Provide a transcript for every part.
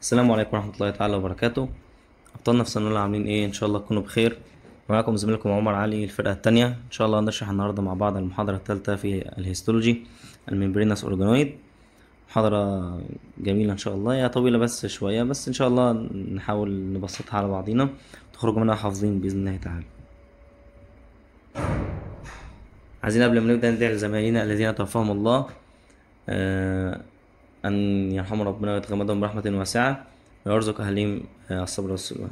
السلام عليكم ورحمه الله تعالى وبركاته ابطالنا في سنه عاملين ايه ان شاء الله تكونوا بخير معاكم زميلكم عمر علي الفرقه الثانيه ان شاء الله هنشرح النهارده مع بعض المحاضره الثالثه في الهيستولوجي الميمبرينس اورجانويد محاضره جميله ان شاء الله هي طويله بس شويه بس ان شاء الله نحاول نبسطها على بعضينا تخرجوا منها حافظين باذن الله تعالى عايزين قبل ما نبدا ندعي لزمايلنا الذين توفاهم الله آه أن يرحم ربنا ويتغمدهم برحمة واسعة ويرزق أهلهم آه، الصبر والسلوان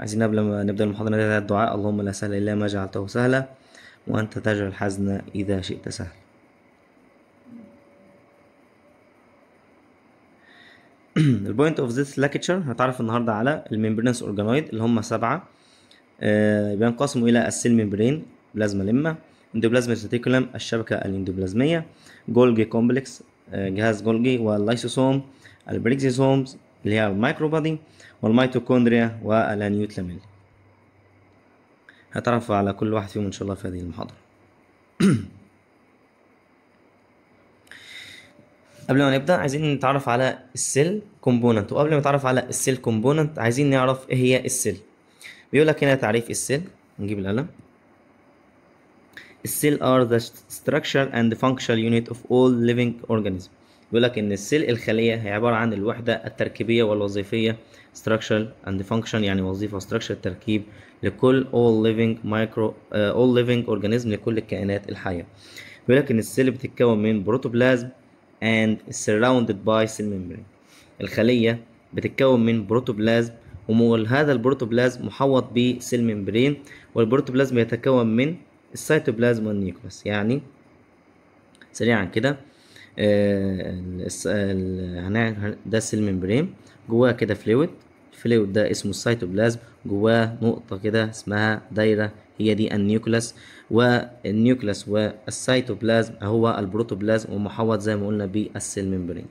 عايزين قبل ما نبدأ المحاضرة دي الدعاء اللهم لا سهل إلا ما جعلته سهلا وأنت تجعل الحزن إذا شئت سهلا البوينت اوف ذيس lecture هتعرف النهارده على الممبرينس اورجانويد اللي هم سبعه آه، بينقسموا الى السيل ممبرين بلازما لما اندوبلازميك ريتيكولم الشبكه الاندوبلازميه جولجي كومبلكس آه، جهاز جولجي واللايسوسوم البريكزيزومز اللي هي الميكروبادي والميتوكوندريا والانيوتلاميل هتعرف على كل واحد فيهم ان شاء الله في هذه المحاضره قبل ما نبدا عايزين نتعرف على السيل كومبوننت وقبل ما نتعرف على السيل كومبوننت عايزين نعرف ايه هي السيل بيقول لك هنا تعريف السيل نجيب القلم السيل ار ذا ستراكشر اند فانكشنال يونت اوف اول ليفينج اورجانيزم بيقول لك ان السيل الخليه هي عباره عن الوحده التركيبيه والوظيفيه ستراكشر اند فانكشن يعني وظيفه ستراكشر تركيب لكل اول ليفينج مايكرو اول ليفينج اورجانيزم لكل الكائنات الحيه بيقول لك ان السيل بتتكون من بروتوبلازم اند سراوندد باي سيل ميمبرين الخليه بتتكون من بروتوبلازم وهذا البروتوبلازم محوط بسيل ميمبرين والبروتوبلازم يتكون من السيتوبلازم والنيوكلس يعني سريعا كده آه، هنعمل ده السيل ممبرين جواه كده فلويد الفلويد ده اسمه السيتوبلازم جواه نقطة كده اسمها دايرة هي دي النيوكلس والنيوكلس والسيتوبلازم هو البروتوبلازم ومحوط زي ما قلنا بالسيل ممبرين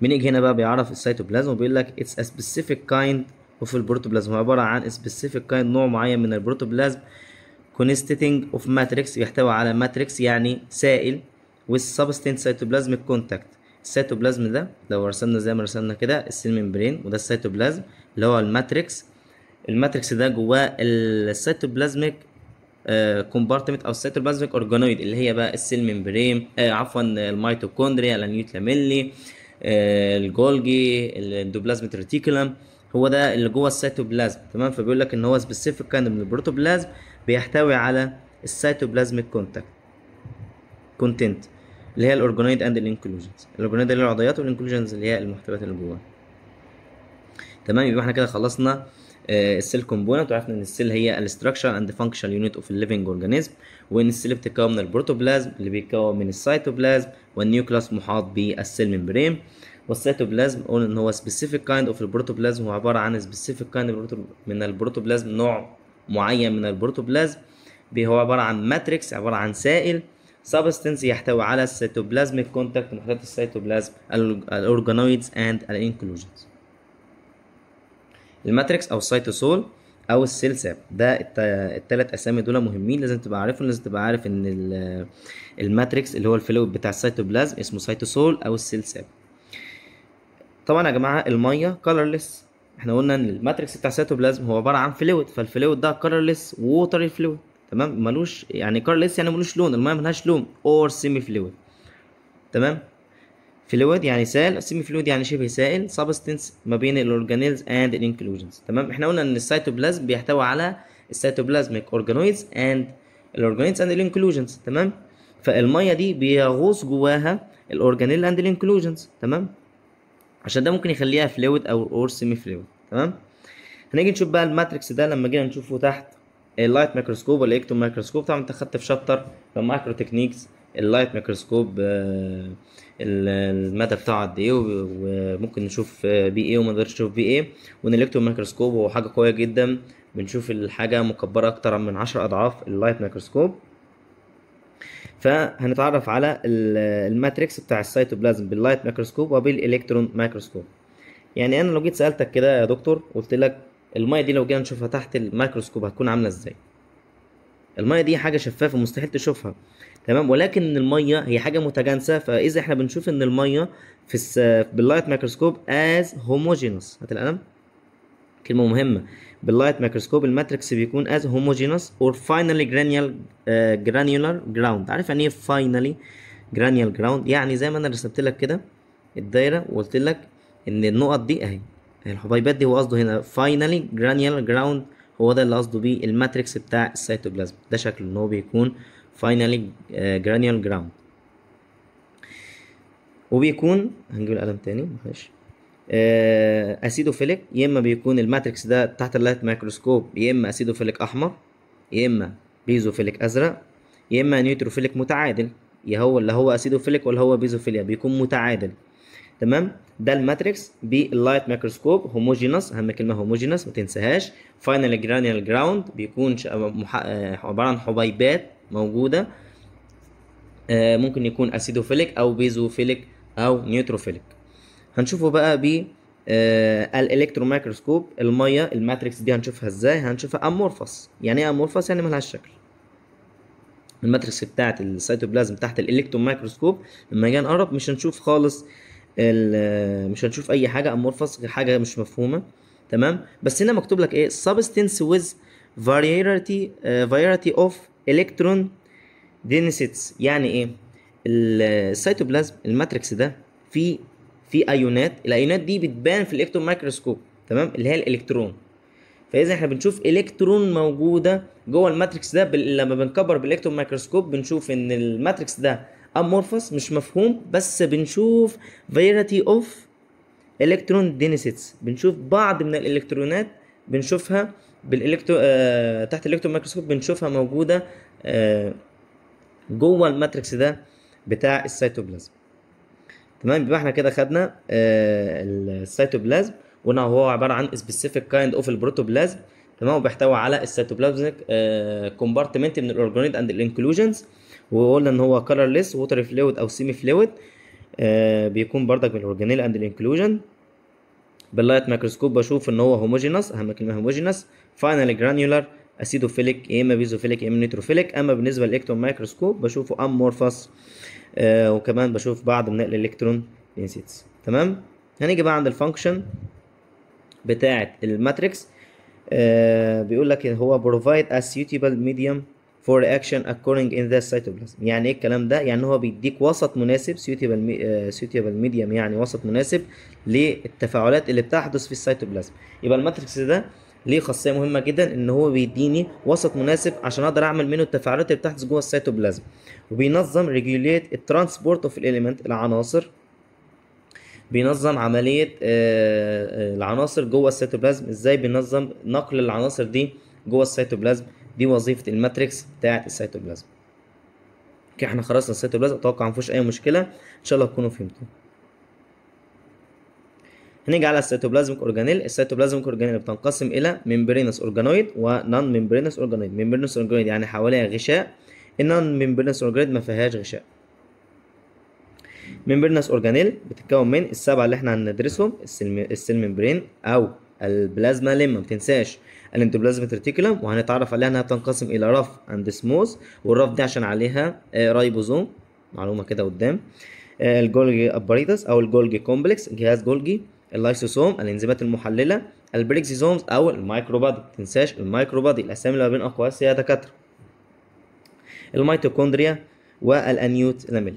بنيجي هنا بقى بيعرف السيتوبلازم وبيقول لك اتس ا سبيسيفيك كايند اوف البروتوبلازم هو عباره عن سبيسيفيك كايند نوع معين من البروتوبلازم كونستيتنج اوف ماتريكس يحتوي على ماتريكس يعني سائل والسبستنت سيتوبلازمك كونتاكت السيتوبلازم ده لو رسمنا زي ما رسمنا كده السيل ممبرين وده السيتوبلازم اللي هو الماتريكس الماتريكس ده جواه السيتوبلازميك آه، كومبارتمنت او السيتوبلازميك اورجانويد اللي هي بقى السيل ممبرين آه عفوا الميتوكوندريا الانيوتلاميلي آه الجولجي الاندوبلازميك ريتيكولم هو ده اللي جوه السيتوبلازم تمام فبيقول لك ان هو سبيسيفيك كان من البروتوبلازم بيحتوي على السيتوبلازميك كونتاكت كونتنت اللي هي الاورجانويد اند الانكلوجنز الاورجانويد اللي هي العضيات والانكلوجنز اللي هي المحتويات اللي جواها تمام يبقى احنا كده خلصنا آه، السيل كومبوننت وعرفنا ان السيل هي الاستراكشر اند فانكشنال يونت اوف الليفنج اورجانيزم وان السيل بتتكون من البروتوبلازم اللي بيتكون من السيتوبلازم والنيوكلاس محاط بالسيل ممبرين والسيتوبلازم قول ان هو سبيسيفيك كايند اوف البروتوبلازم هو عباره عن سبيسيفيك كايند من البروتوبلازم نوع معين من البروتوبلازم هو عباره عن ماتريكس عباره عن سائل سبستنس يحتوي على السيتوبلازميك كونتاكت محيطات السيتوبلازم الاورجانويدز اند الانكلوجنز الماتريكس او السيتوسول او السيل ساب ده التلات اسامي دول مهمين لازم تبقى عارفهم لازم تبقى عارف ان الماتريكس اللي هو الفلويد بتاع السيتوبلازم اسمه سيتوسول او السيل ساب طبعا يا جماعه الميه كلرلس احنا قلنا ان الماتريكس بتاع السيتوبلازم هو عباره عن فلويد فالفلويد ده كلرلس ووتر فلويد تمام ملوش يعني كلرلس يعني ملوش لون الميه ملهاش لون اور سيمي فلويد تمام فلويد يعني سائل سيمي فلويد يعني شبه سائل سبستنس ما بين الاورجانيلز اند الانكلوجنز تمام احنا قلنا ان السيتوبلازم بيحتوي على السيتوبلازميك اورجانويدز اند الاورجانيلز اند الانكلوجنز تمام فالميه دي بيغوص جواها الاورجانيل اند الانكلوجنز تمام عشان ده ممكن يخليها فلويد او اور سيمي فلويد تمام هنيجي نشوف بقى الماتريكس ده لما جينا نشوفه تحت اللايت ميكروسكوب ولا الكترون مايكروسكوب طبعا انت خدت في شابتر مايكرو تكنيكس اللايت ميكروسكوب المدى بتاعه قد ايه وممكن نشوف آه، بي ايه وما نقدرش نشوف بي ايه والالكترون مايكروسكوب هو حاجه قويه جدا بنشوف الحاجه مكبره اكتر من 10 اضعاف اللايت ميكروسكوب فهنتعرف على الماتريكس بتاع السيتوبلازم باللايت مايكروسكوب وبالالكترون مايكروسكوب يعني انا لو جيت سالتك كده يا دكتور قلت لك الميه دي لو جينا نشوفها تحت الميكروسكوب هتكون عامله ازاي الميه دي حاجه شفافه مستحيل تشوفها تمام ولكن الميه هي حاجه متجانسه فاذا احنا بنشوف ان الميه في باللايت مايكروسكوب از هوموجينوس هات القلم كلمه مهمه باللايت مايكروسكوب الماتريكس بيكون از هوموجينوس اور فاينلي جرانيال جرانيولار جراوند عارف يعني ايه فاينلي جرانيال جراوند يعني زي ما انا رسمت لك كده الدايره وقلت لك ان النقط دي اهي الحبيبات دي هو قصده هنا فاينلي جرانيال جراوند هو ده اللي قصده بيه الماتريكس بتاع السيتوبلازم ده شكله ان هو بيكون فاينلي جرانيال جراوند وبيكون هنجيب القلم تاني معلش آه، اسيدوفيليك يا اما بيكون الماتريكس ده تحت اللايت مايكروسكوب يا اما اسيدوفيليك احمر يا اما بيزوفيليك ازرق يا اما نيوتروفيليك متعادل يا هو اللي هو اسيدوفيليك ولا هو بيزوفيليا بيكون متعادل تمام ده الماتريكس باللايت مايكروسكوب هوموجينس اهم كلمه هوموجينس ما تنساهاش فاينل جرانيال جراوند بيكون آه، عباره عن حبيبات موجوده آه، ممكن يكون اسيدوفيليك او بيزوفيليك او نيوتروفيليك هنشوفه بقى ب آه مايكروسكوب الميه الماتريكس دي هنشوفها ازاي هنشوفها امورفس يعني ايه امورفس يعني ملهاش شكل الماتريكس بتاعه السيتوبلازم تحت الالكترون مايكروسكوب لما نيجي نقرب مش هنشوف خالص مش هنشوف اي حاجه امورفس حاجه مش مفهومه تمام بس هنا مكتوب لك ايه سبستنس ويز فاريتي فاريتي اوف الكترون دينسيتس يعني ايه السيتوبلازم الماتريكس ده فيه في ايونات الايونات دي بتبان في الالكترون مايكروسكوب تمام اللي هي الالكترون فاذا احنا بنشوف الكترون موجوده جوه الماتريكس ده بل... لما بنكبر بالالكترون مايكروسكوب بنشوف ان الماتريكس ده امورفس مش مفهوم بس بنشوف فيريتي اوف الكترون دينيسيتس بنشوف بعض من الالكترونات بنشوفها بالالكترو آه... تحت الالكترون مايكروسكوب بنشوفها موجوده آه... جوه الماتريكس ده بتاع السيتوبلازم تمام يبقى احنا كده خدنا آه، السيتوبلازم وانه هو عباره عن سبيسيفيك كايند اوف البروتوبلازم تمام وبيحتوي على السيتوبلازمك آه، كومبارتمنت من الاورجانيد اند الانكلوجنز وقلنا ان هو كلرليس ووتر فلويد او سيمي فلويد آه، بيكون بردك الاورجانيل اند الانكلوجن باللايت مايكروسكوب بشوف ان هو هوموجينس اهم كلمه هوموجينس فاينل جرانيولار اسيدوفيليك يا اما بيزوفيليك يا اما نيتروفيليك اما بالنسبه للاكتون مايكروسكوب بشوفه امورفس آه، وكمان بشوف بعض من الالكترون دنسيتس تمام هنيجي بقى عند الفانكشن بتاعه الماتريكس آه، بيقول لك هو provide a suitable medium for reaction اكوردنج in the cytoplasm يعني ايه الكلام ده يعني هو بيديك وسط مناسب suitable آه، suitable medium يعني وسط مناسب للتفاعلات اللي بتحدث في السيتوبلازم يبقى الماتريكس ده ليه خاصيه مهمه جدا ان هو بيديني وسط مناسب عشان اقدر اعمل منه التفاعلات اللي بتحدث جوه السيتوبلازم وبينظم ريجوليت الترانسبورت اوف الاليمنت العناصر بينظم عمليه آه، آه، العناصر جوه السيتوبلازم ازاي بينظم نقل العناصر دي جوه السيتوبلازم دي وظيفه الماتريكس بتاعه السيتوبلازم كده احنا خلصنا السيتوبلازم اتوقع مفيش اي مشكله ان شاء الله تكونوا فهمتوا هنيجي على السيتوبلازمك اورجانيل السيتوبلازمك اورجانيل بتنقسم الى ميمبرينس اورجانويد ونون ميمبرينس اورجانويد ميمبرينس اورجانويد يعني حواليها غشاء النون ميمبرينس اورجانويد ما فيهاش غشاء ميمبرينس اورجانيل بتتكون من السبعه اللي احنا هندرسهم السيل ميمبرين او البلازما لما تنساش الانتوبلازم ريتيكولم وهنتعرف عليها انها بتنقسم الى رف اند سموز والرف دي عشان عليها آه، رايبوزوم معلومه كده قدام آه، الجولجي اباريتس او الجولجي كومبلكس جهاز جولجي اللايسوسوم الانزيمات المحلله البريكسيزومز او المايكروبادي متنساش المايكروبادي الاسامي اللي ما بين اقواس يا دكاتره الميتوكوندريا والانيوت لامل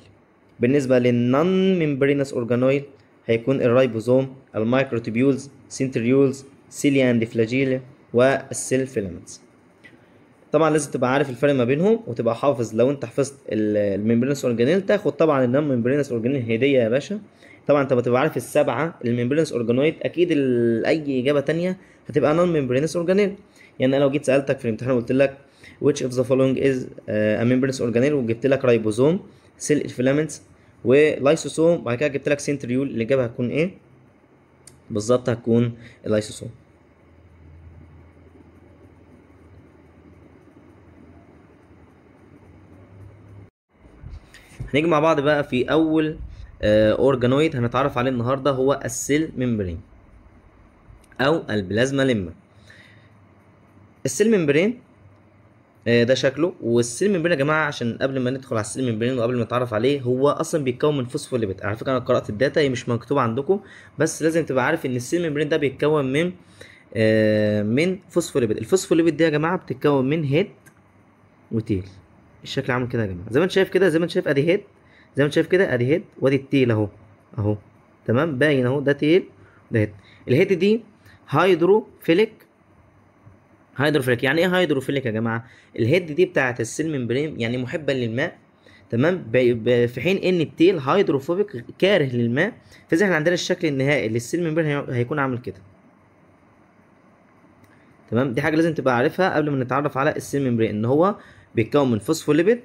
بالنسبه للنون ميمبرينس اورجانويل هيكون الرايبوزوم المايكروتوبيولز سنتريولز سيليا اند فلاجيليا والسيل فيلمنتس طبعا لازم تبقى عارف الفرق ما بينهم وتبقى حافظ لو انت حفظت الميمبرينس اورجانيل تاخد طبعا النون ميمبرينس اورجانيل هديه يا باشا طبعا انت بتبقى عارف السبعه الممبرينس اورجانويد اكيد اي اجابه تانية هتبقى نون ممبرينس اورجانيل يعني انا لو جيت سالتك في الامتحان وقلت لك which of the following is a membranous organelle وجبت لك رايبوزوم سيل الفيلامنتس ولايسوسوم وبعد كده جبت لك سنتريول الاجابه هتكون ايه بالظبط هتكون اللايسوسوم هنيجي مع بعض بقى في اول اورجانويد آه، هنتعرف عليه النهارده هو السيل ممبرين او البلازما لما السيل ممبرين ده شكله والسيل ممبرين يا جماعه عشان قبل ما ندخل على السيل ممبرين وقبل ما نتعرف عليه هو اصلا بيتكون من فوسفوليبيد على فكره انا قرات الداتا هي مش مكتوبه عندكم بس لازم تبقى عارف ان السيل ممبرين ده بيتكون من آه، من فوسفوليبيد الفوسفوليبيد دي يا جماعه بتتكون من هيد وتيل الشكل عامل كده يا جماعه زي ما انت شايف كده زي ما انت شايف ادي هيد زي ما انت شايف كده ادي هيد وادي التيل اهو اهو تمام باين اهو ده تيل ده هيد الهيد دي هيدروفيليك هيدروفيليك يعني ايه هيدروفيليك يا جماعه الهيد دي بتاعه السيل ممبرين يعني محبه للماء تمام في حين ان التيل هيدروفوبيك كاره للماء فاذا احنا عندنا الشكل النهائي للسيل ممبرين هيكون عامل كده تمام دي حاجه لازم تبقى عارفها قبل ما نتعرف على السيل ممبرين ان هو بيتكون من فوسفوليبيد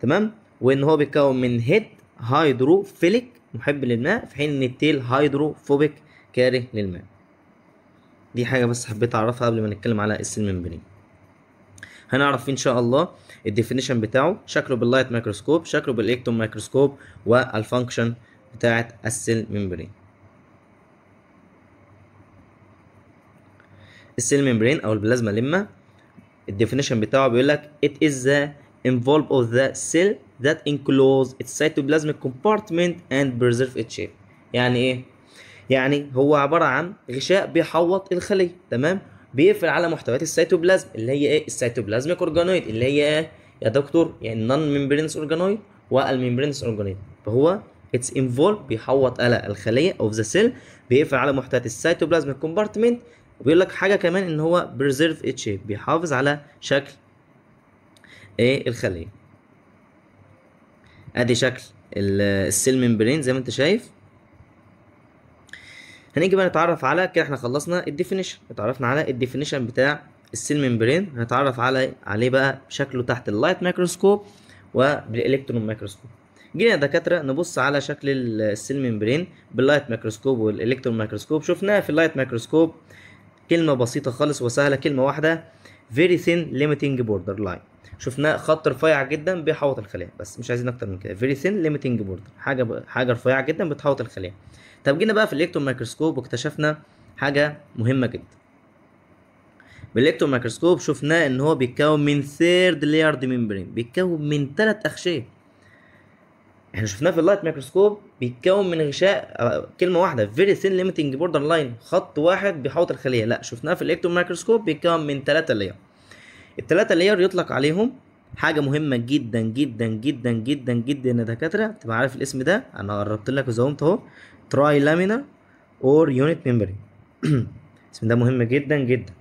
تمام وان هو بيتكون من هيد هيدروفيليك محب للماء في حين ان التيل هيدروفوبيك كاره للماء دي حاجه بس حبيت اعرفها قبل ما نتكلم على السيل ممبرين هنعرف فيه ان شاء الله الديفينيشن بتاعه شكله باللايت مايكروسكوب شكله بالالكترون مايكروسكوب والفانكشن بتاعه السيل ممبرين السيل ميمبرين او البلازما لما الديفينيشن بتاعه بيقول لك it is the involved of the cell that enclose its cytoplasmic compartment and preserve its shape يعني ايه يعني هو عباره عن غشاء بيحوط الخليه تمام بيقفل على محتويات السيتوبلازم اللي هي ايه السيتوبلازميك اورجانويد اللي هي ايه يا دكتور يعني النون ميمبرينس اورجانويد والميمبرينس اورجانويد فهو اتس انفولف بيحوط على الخليه اوف ذا سيل بيقفل على محتويات السيتوبلازميك كومبارتمنت وبيقول لك حاجه كمان ان هو بريزيرف اتش بيحافظ على شكل ايه الخليه ادي شكل السيل ممبرين زي ما انت شايف هنيجي بقى نتعرف على كده احنا خلصنا الديفينيشن اتعرفنا على الديفينيشن بتاع السيل ممبرين هنتعرف على عليه بقى شكله تحت اللايت مايكروسكوب وبالالكترون مايكروسكوب جينا يا دكاتره نبص على شكل السيل ممبرين باللايت مايكروسكوب والالكترون مايكروسكوب شفناها في اللايت مايكروسكوب كلمه بسيطه خالص وسهله كلمه واحده فيري ثين ليميتنج بوردر لاين شفناه خط رفيع جدا بيحوط الخلايا بس مش عايزين اكتر من كده فيري ثين ليميتنج بوردر حاجه حاجه رفيعه جدا بتحوط الخلايا طب جينا بقى في الالكترون مايكروسكوب واكتشفنا حاجه مهمه جدا بالالكترون مايكروسكوب شفناه ان هو بيتكون من ثيرد لايرد ميمبرين بيتكون من ثلاث اغشيه احنا شفناه في اللايت مايكروسكوب بيتكون من غشاء آه، كلمه واحده فيري ثين ليميتنج بوردر لاين خط واحد بيحوط الخليه لا شفناه في الالكترون مايكروسكوب بيتكون من ثلاثه لاير الثلاثه لاير يطلق عليهم حاجه مهمه جدا جدا جدا جدا جدا يا دكاتره تبقى عارف الاسم ده انا قربت لك وزومت اهو تراي لامينا اور يونت ميمبرين الاسم ده مهم جدا جدا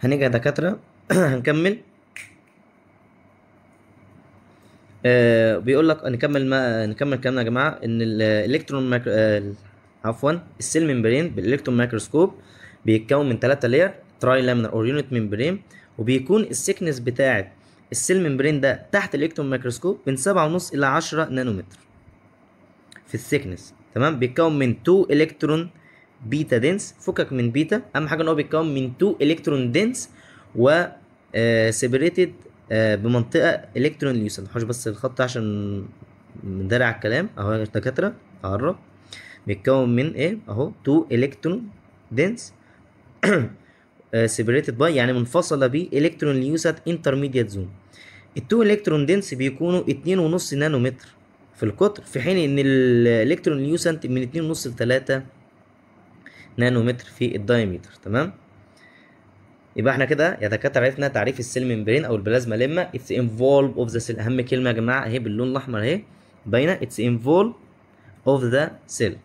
هنيجي يا دكاتره هنكمل آه، بيقول لك نكمل ما نكمل كلامنا يا جماعه ان الالكترون مايكرو آه، عفوا السيل ممبرين بالالكترون مايكروسكوب بيتكون من ثلاثه لاير تراي لامينر اور يونت ممبرين وبيكون السكنس بتاعه السيل ممبرين ده تحت الالكترون مايكروسكوب من 7.5 الى 10 نانومتر في الثيكنس تمام بيتكون من 2 الكترون بيتا دنس فكك من بيتا اهم حاجه ان هو بيتكون من 2 الكترون دنس و سيبريتد آه، آه، بمنطقه الكترون ليوس نحوش بس الخط عشان ندرع الكلام اهو يا دكاتره اقرب بيتكون من ايه اهو تو الكترون دنس سيبريتد باي يعني منفصله ب الكترون ليوسات انترميديت زون التو الكترون دنس بيكونوا اتنين ونص نانومتر في القطر في حين ان الالكترون ليوسنت من اتنين ونص لتلاتة نانومتر في الدايمتر تمام يبقى احنا كده يا دكاتره عرفنا تعريف السيل ممبرين او البلازما لما اتس انفولف اوف ذا سيل اهم كلمه يا جماعه اهي باللون الاحمر اهي باينه اتس انفولف اوف ذا سيل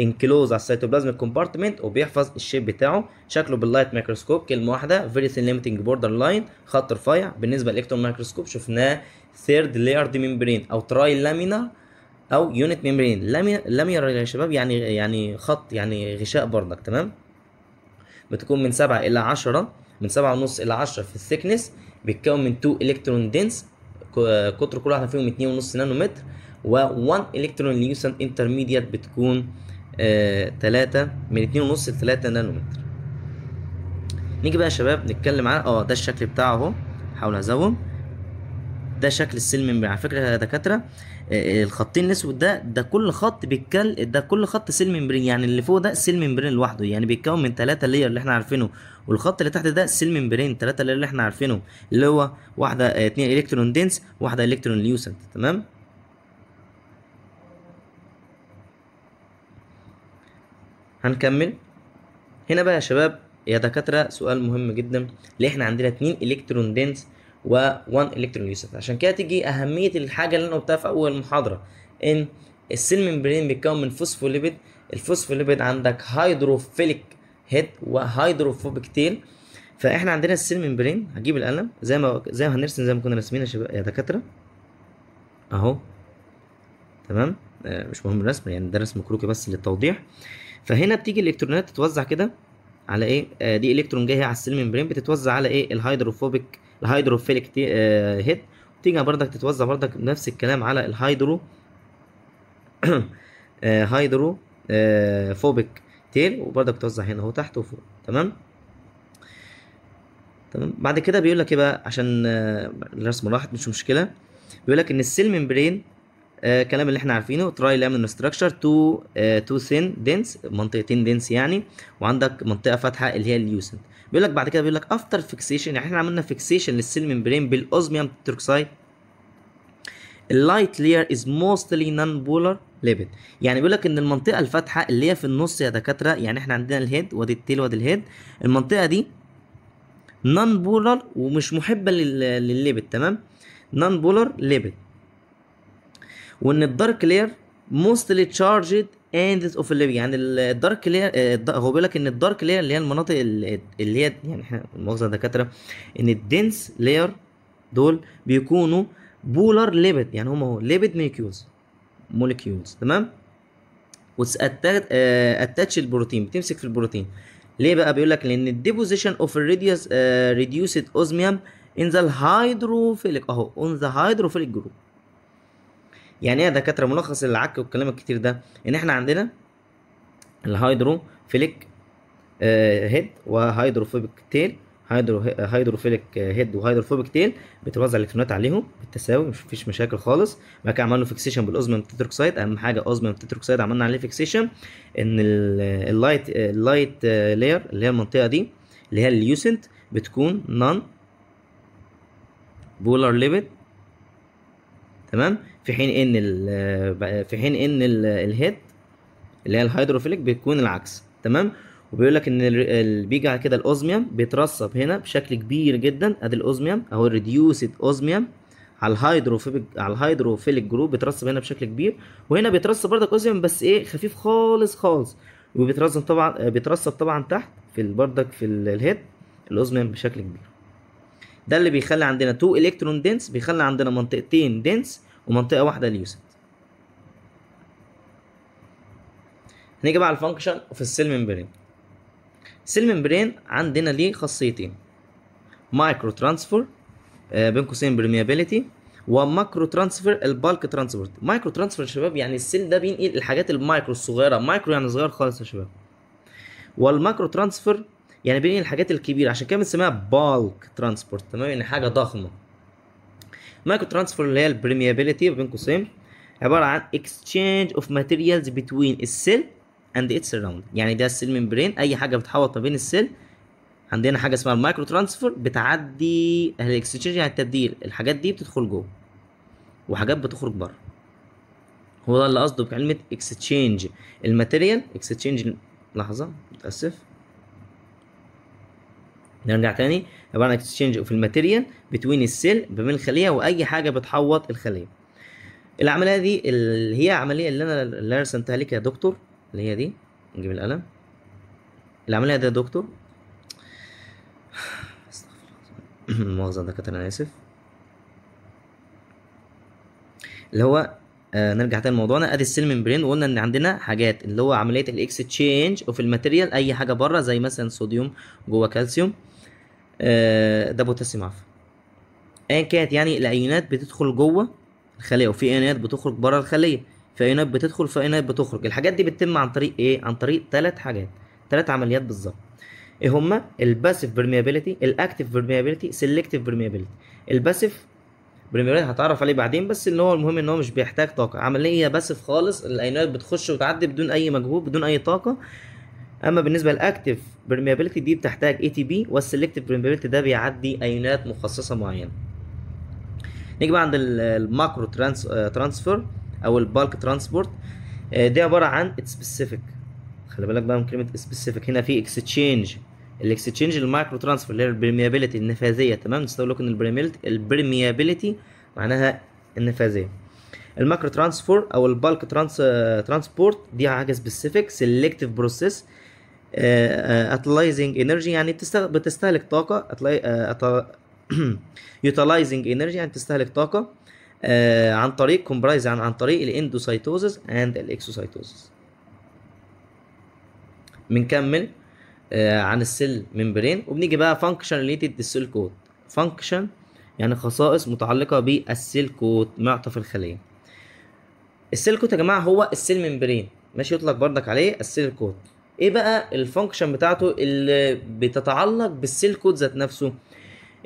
انكلوز على السيتوبلازميك كومبارتمنت وبيحفظ الشيب بتاعه شكله باللايت مايكروسكوب كلمه واحده فيري ثين ليمتنج بوردر لاين خط رفيع بالنسبه للالكترون مايكروسكوب شفناه ثيرد دي ميمبرين او تراي لامينار او يونت ممبرين لامينار يا شباب يعني يعني خط يعني غشاء بردك تمام بتكون من 7 الى 10 من 7 ونص الى 10 في الثيكنس بيتكون من 2 الكترون دينس قطر كل واحده فيهم 2.5 نانومتر و1 الكترون ليوسن انترميديت بتكون 3 آه، من 2.5 ل 3 نانومتر نيجي بقى يا شباب نتكلم عن اه ده الشكل بتاعه اهو هحاول ازوم ده شكل السلم على فكره يا دكاتره الخطين الاسود ده ده كل خط بيتكل ده كل خط سيل ممبرين يعني اللي فوق ده سيل ممبرين لوحده يعني بيتكون من ثلاثه لير اللي احنا عارفينه والخط اللي تحت ده سيل ممبرين ثلاثه لير اللي احنا عارفينه اللي هو واحده اثنين الكترون دنس واحده الكترون ليوسنت تمام هنكمل هنا بقى يا شباب يا دكاتره سؤال مهم جدا ليه احنا عندنا اتنين الكترون دنس و1 يوسف عشان كده تيجي اهميه الحاجه اللي انا قلتها في اول محاضره ان السيل ممبرين بيتكون من فوسفوليبيد الفوسفوليبيد عندك هيدروفيليك هيد وهيدروفوبيك تيل فاحنا عندنا السيل ممبرين هجيب القلم زي ما زي ما هنرسم زي ما كنا راسمين يا شباب يا دكاتره اهو تمام آه، مش مهم الرسم يعني ده رسم كروكي بس للتوضيح فهنا بتيجي الالكترونات تتوزع كده على ايه آه، دي الكترون جايه على السيل ممبرين بتتوزع على ايه الهيدروفوبيك الهيدروفيليك هيد آه، تيجي بردك تتوزع بردك نفس الكلام على الهيدرو آه، هيدرو آه، فوبيك تيل وبردك توزع هنا اهو تحت وفوق تمام تمام بعد كده بيقول لك ايه بقى عشان الرسم راحت مش مشكله بيقول لك ان السيل ممبرين الكلام كلام اللي احنا عارفينه تراي لامن ستراكشر تو تو سين دنس منطقتين دنس يعني وعندك منطقه فاتحه اللي هي اليوسنت بيقول لك بعد كده بيقول لك افتر فيكسيشن يعني احنا عملنا فيكسيشن للسيل ممبرين بالاوزميوم تروكسايد اللايت لير از موستلي نون بولر ليبد يعني بيقول لك ان المنطقه الفاتحه اللي هي في النص يا دكاتره يعني احنا عندنا الهيد وادي التيل وادي الهيد المنطقه دي نون بولر ومش محبه للليبد تمام نون بولر ليبد وان الدارك لير موستلي تشارجد اندز اوف الليبيا يعني الدارك آه، لير هو بيقول لك ان الدارك لير اللي هي المناطق اللي هي يعني احنا مؤاخذه دكاتره ان الدنس لير دول بيكونوا بولر ليبد يعني هم هو ليبد مولكيولز مولكيولز تمام واتاتش آه، البروتين بتمسك في البروتين ليه بقى بيقول لك لان الديبوزيشن اوف الريديوس ريديوسد اوزميوم ان ذا هيدروفيليك اهو اون ذا هيدروفيليك جروب يعني ايه يا دكاتره ملخص العك والكلام الكتير ده ان احنا عندنا الهايدرو فيليك هيد آه، وهيدروفوبيك تيل هيدرو هيدروفيليك هيد وهيدروفوبيك تيل بتوزع الالكترونات عليهم بالتساوي مش فيش مشاكل خالص بعد كده عملنا فيكسيشن بالاوزمن تتروكسايد اهم حاجه اوزمن تتروكسايد عملنا عليه فيكسيشن ان اللايت اللايت لاير اللي هي المنطقه دي اللي هي اليوسنت بتكون نون بولار ليبت تمام في حين ان في حين ان الهيد اللي هي الهيدروفيليك بيكون العكس تمام وبيقول لك ان بيجي على كده الاوزميوم بيترسب هنا بشكل كبير جدا ادي الاوزميوم اهو الريديوسد اوزميوم على الهيدروفيليك على الهيدروفيليك جروب بيترسب هنا بشكل كبير وهنا بيترسب برضك اوزميوم بس ايه خفيف خالص خالص وبيترسب طبعا بيترسب طبعا تحت في برضك في الهيد الاوزميوم بشكل كبير ده اللي بيخلي عندنا تو الكترون دنس بيخلي عندنا منطقتين دنس ومنطقه واحده اليوسد هنيجي بقى على الفانكشن في السيل ممبرين السيل ممبرين عندنا ليه خاصيتين مايكرو ترانسفور بين قوسين برميابيليتي وماكرو ترانسفير البالك ترانسبورت مايكرو ترانسفير يا شباب يعني السيل ده بينقل إيه؟ الحاجات المايكرو الصغيره مايكرو يعني صغير خالص يا شباب والماكرو ترانسفير يعني بينقل إيه الحاجات الكبيره عشان كده بنسميها بالك ترانسبورت تمام يعني حاجه ضخمه مايكرو ترانسفير اللي هي البريميابيليتي بين قوسين عباره عن اكستشينج اوف ماتيريالز بتوين السيل اند اتس سراوند يعني ده السيل ممبرين اي حاجه بتحوط ما بين السيل عندنا حاجه اسمها المايكرو ترانسفير بتعدي الاكستشينج يعني التبديل الحاجات دي بتدخل جوه وحاجات بتخرج بره هو ده اللي قصده بكلمه اكستشينج الماتيريال اكستشينج لحظه متاسف نرجع تاني عباره عن اكسشينج اوف الماتيريال بتوين السيل بين الخليه واي حاجه بتحوط الخليه العمليه دي اللي هي عمليه اللي انا اللي انا رسمتها لك يا دكتور اللي هي دي نجيب القلم العمليه دي يا دكتور مؤاخذه دكاتره انا اسف اللي هو آه نرجع تاني لموضوعنا ادي السيل ممبرين وقلنا ان عندنا حاجات اللي هو عمليه الاكستشينج اوف الماتيريال اي حاجه بره زي مثلا صوديوم جوه كالسيوم آه، ده بوتاسيوم ايا كانت يعني الايونات بتدخل جوه الخليه وفي ايونات بتخرج بره الخليه في ايونات بتدخل في ايونات بتخرج الحاجات دي بتتم عن طريق ايه عن طريق ثلاث حاجات ثلاث عمليات بالظبط ايه هما الباسيف بيرميابيليتي الاكتيف بيرميابيليتي سيلكتيف بيرميابيليتي الباسيف بريميرات هتعرف عليه بعدين بس ان هو المهم ان هو مش بيحتاج طاقه عمليه باسف خالص الايونات بتخش وتعدي بدون اي مجهود بدون اي طاقه اما بالنسبه للاكتيف برميابيلتي دي بتحتاج اي تي بي والسلكتيف برميابيلتي ده بيعدي ايونات مخصصه معينه نيجي بقى عند الماكرو ترانسفير او البالك آه، ترانسبورت دي عباره عن سبيسيفيك خلي بالك بقى من كلمه سبيسيفيك هنا في اكستشينج الاكستشينج المايكرو ترانسفير اللي هي البرميابيلتي النفاذيه تمام نستخدم لكم البرميابيلتي معناها النفاذيه المايكرو ترانسفير او البالك ترانس ترانسبورت دي حاجه سبيسيفيك سيلكتيف بروسيس اتلايزنج آه، انرجي آه، يعني, آه، يعني بتستهلك طاقه يوتلايزنج انرجي يعني بتستهلك طاقه عن طريق كومبرايز عن عن طريق الاندوسايتوزز اند الاكسوسايتوزز بنكمل عن السيل ممبرين وبنيجي بقى فانكشن ريليتد للسيل كود فانكشن يعني خصائص متعلقه بالسيل كود معطف الخليه السيل كود يا جماعه هو السيل ممبرين ماشي يطلق بردك عليه السيل كود ايه بقى الفانكشن بتاعته اللي بتتعلق بالسيل كود ذات نفسه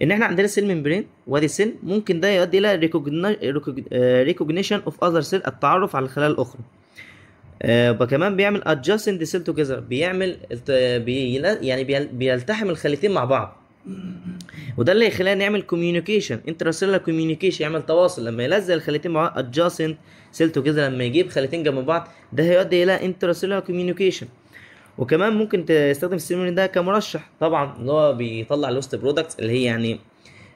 ان احنا عندنا سيل ممبرين وادي سيل ممكن ده يؤدي الى ريكوجنيشن اوف اذر سيل التعرف على الخلايا الاخرى آه بيعمل ادجاستنج سيل توجذر بيعمل يعني بيلتحم الخليتين مع بعض وده اللي يخلينا نعمل كوميونيكيشن انترسيلر كوميونيكيشن يعمل تواصل لما يلزق الخليتين مع بعض ادجاستنج سيل توجذر لما يجيب خليتين جنب بعض ده هيؤدي الى انترسيلر كوميونيكيشن وكمان ممكن تستخدم السيمون ده كمرشح طبعا اللي هو بيطلع الوست برودكتس اللي هي يعني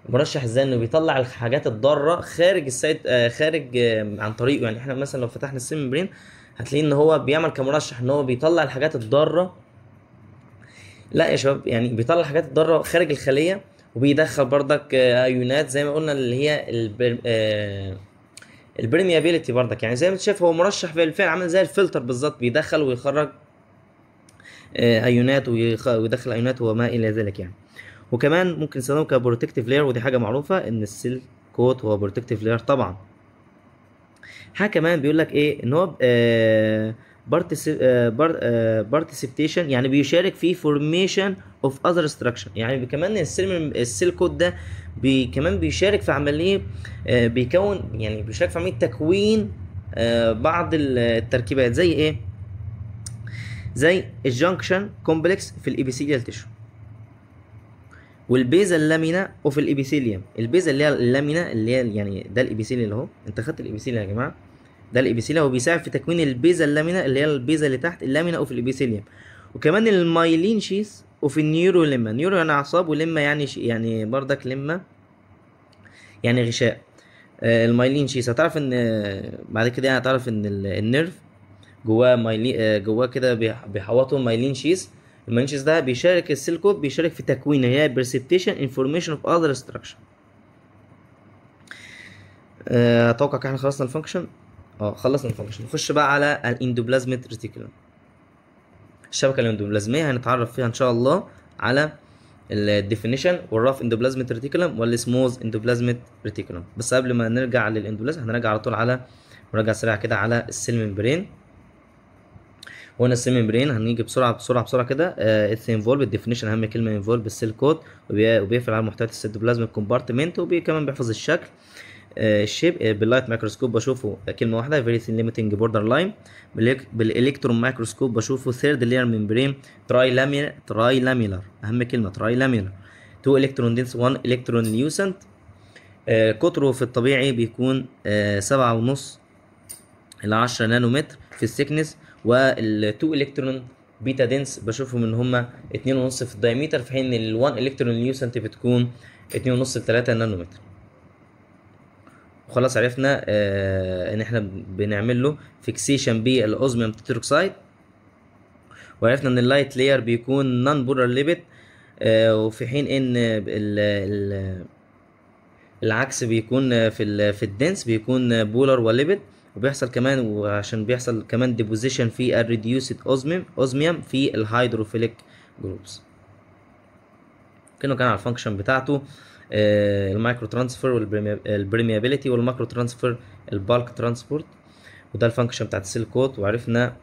مرشح ازاي انه بيطلع الحاجات الضاره خارج السايت آه خارج آه عن طريقه يعني احنا مثلا لو فتحنا السيم برين هتلاقيه ان هو بيعمل كمرشح ان هو بيطلع الحاجات الضاره لا يا شباب يعني بيطلع الحاجات الضاره خارج الخليه وبيدخل بردك ايونات آه، زي ما قلنا اللي هي البرميابيلتي آه، بردك يعني زي ما انت شايف هو مرشح بالفعل عامل زي الفلتر بالظبط بيدخل ويخرج آه، ايونات ويدخل ايونات وما الى ذلك يعني وكمان ممكن نستخدمه كبروتكتيف لاير ودي حاجه معروفه ان السيل كوت هو بروتكتيف لاير طبعا حاجه كمان بيقول لك ايه ان هو آه بارتيسيبيشن آه، آه، يعني بيشارك في فورميشن اوف اذر ستراكشر يعني كمان السيل السيل كود ده بي كمان بيشارك في عمليه بيكون يعني بيشارك في عمليه تكوين بعض التركيبات زي ايه زي الجنكشن كومبلكس في الابيثيليال تيشو والبيزا اللامينا وفي الابيثيليوم البيزا اللي هي اللامينا اللي هي يعني ده اللي هو انت خدت الابيثيليال يا جماعه ده هو وبيساعد في تكوين البيزا اللامينا اللي هي البيزا اللي تحت اللامينا وفي الابيثيليوم وكمان المايلين شيس وفي النيورو لما نيورو يعني اعصاب ولما يعني ش... يعني بردك لما يعني غشاء آه، المايلين شيس هتعرف ان آه، بعد كده يعني هتعرف ان النيرف جواه مايلين آه، جواه كده بيحوطه مايلين شيز المايلين شيز ده بيشارك السيل بيشارك في تكوينه هي برسبتيشن انفورميشن اوف اذر ستراكشر اتوقع احنا خلصنا الفانكشن اه خلصنا الفانكشن نخش بقى على الاندوبلازميت ريتيكولم الشبكه الاندوبلازميه هنتعرف فيها ان شاء الله على الديفينيشن والراف اندوبلازميت ريتيكولم والسموز اندوبلازميت ريتيكولم بس قبل ما نرجع للاندوبلازم هنرجع على طول على مراجعه سريعه كده على السيل ممبرين وهنا السيمي برين هنيجي بسرعه بسرعه بسرعه كده اتس انفولف الديفينيشن اهم كلمه انفولف السيل كود وبيقفل على محتويات السيتوبلازميك كومبارتمنت وكمان بيحفظ الشكل الشيب باللايت مايكروسكوب بشوفه آه، كلمه واحده فيري ثين ليميتنج بوردر لاين بالالكترون مايكروسكوب بشوفه ثيرد لاير ميمبرين تراي لاميلر تراي لاميلر اهم كلمه تراي لاميلر تو الكترون دينس 1 الكترون ليوسنت قطره في الطبيعي بيكون آه، سبعة ونص إلى عشرة نانومتر في السكنس والتو الكترون بيتا دنس بشوفهم ان هما 2.5 في الدايمتر في حين ال1 الكترون نيوسنت بتكون 2.5 ل 3 نانومتر وخلاص عرفنا آه ان احنا بنعمل له فيكسيشن بالاوزميوم تتروكسايد وعرفنا ان اللايت لاير بيكون نون بولر ليبت وفي حين ان الـ الـ العكس بيكون في الـ في الدنس بيكون بولر وليبت وبيحصل كمان وعشان بيحصل كمان ديبوزيشن في الريديوسد اوزميم اوزميوم في الهيدروفيليك جروبس كنا كان على الفانكشن بتاعته آه، المايكرو ترانسفير والبريميابيليتي والماكرو ترانسفير البالك ترانسبورت وده الفانكشن بتاعت السيل كوت وعرفنا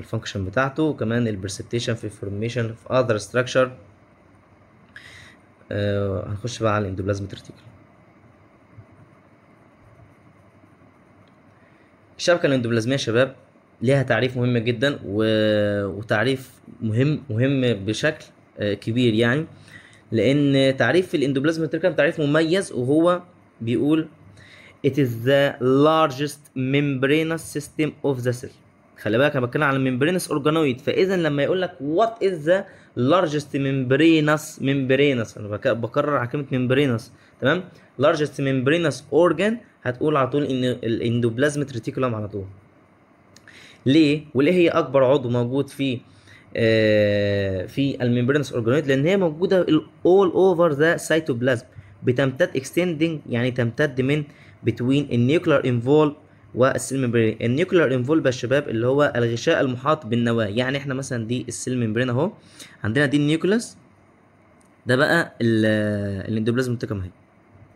الفانكشن آه، بتاعته وكمان البرسبتيشن في فورميشن في اذر ستراكشر هنخش بقى على الاندوبلازميك ريتيكولم الشبكه الاندوبلازميه يا شباب ليها تعريف مهم جدا و... وتعريف مهم مهم بشكل آه، كبير يعني لان تعريف الاندوبلازم ريتيكولم تعريف مميز وهو بيقول it is the largest membranous system of the cell خلي بالك انا بتكلم على membranous organoid فاذا لما يقول لك what is the largest membranous membranous انا بكرر على كلمه membranous تمام largest membranous organ هتقول على طول ان الاندوبلازمة ريتيكولم على طول ليه وليه هي اكبر عضو موجود في آه في الميمبرينس اورجانويد لان هي موجوده اول اوفر ذا سيتوبلازم بتمتد اكستندنج يعني تمتد من بتوين النيوكلير انفولف والسيل ميمبرين النيوكلير انفولف يا شباب اللي هو الغشاء المحاط بالنواه يعني احنا مثلا دي السيل ميمبرين اهو عندنا دي النيوكليوس ده بقى الاندوبلازم بتاعكم اهي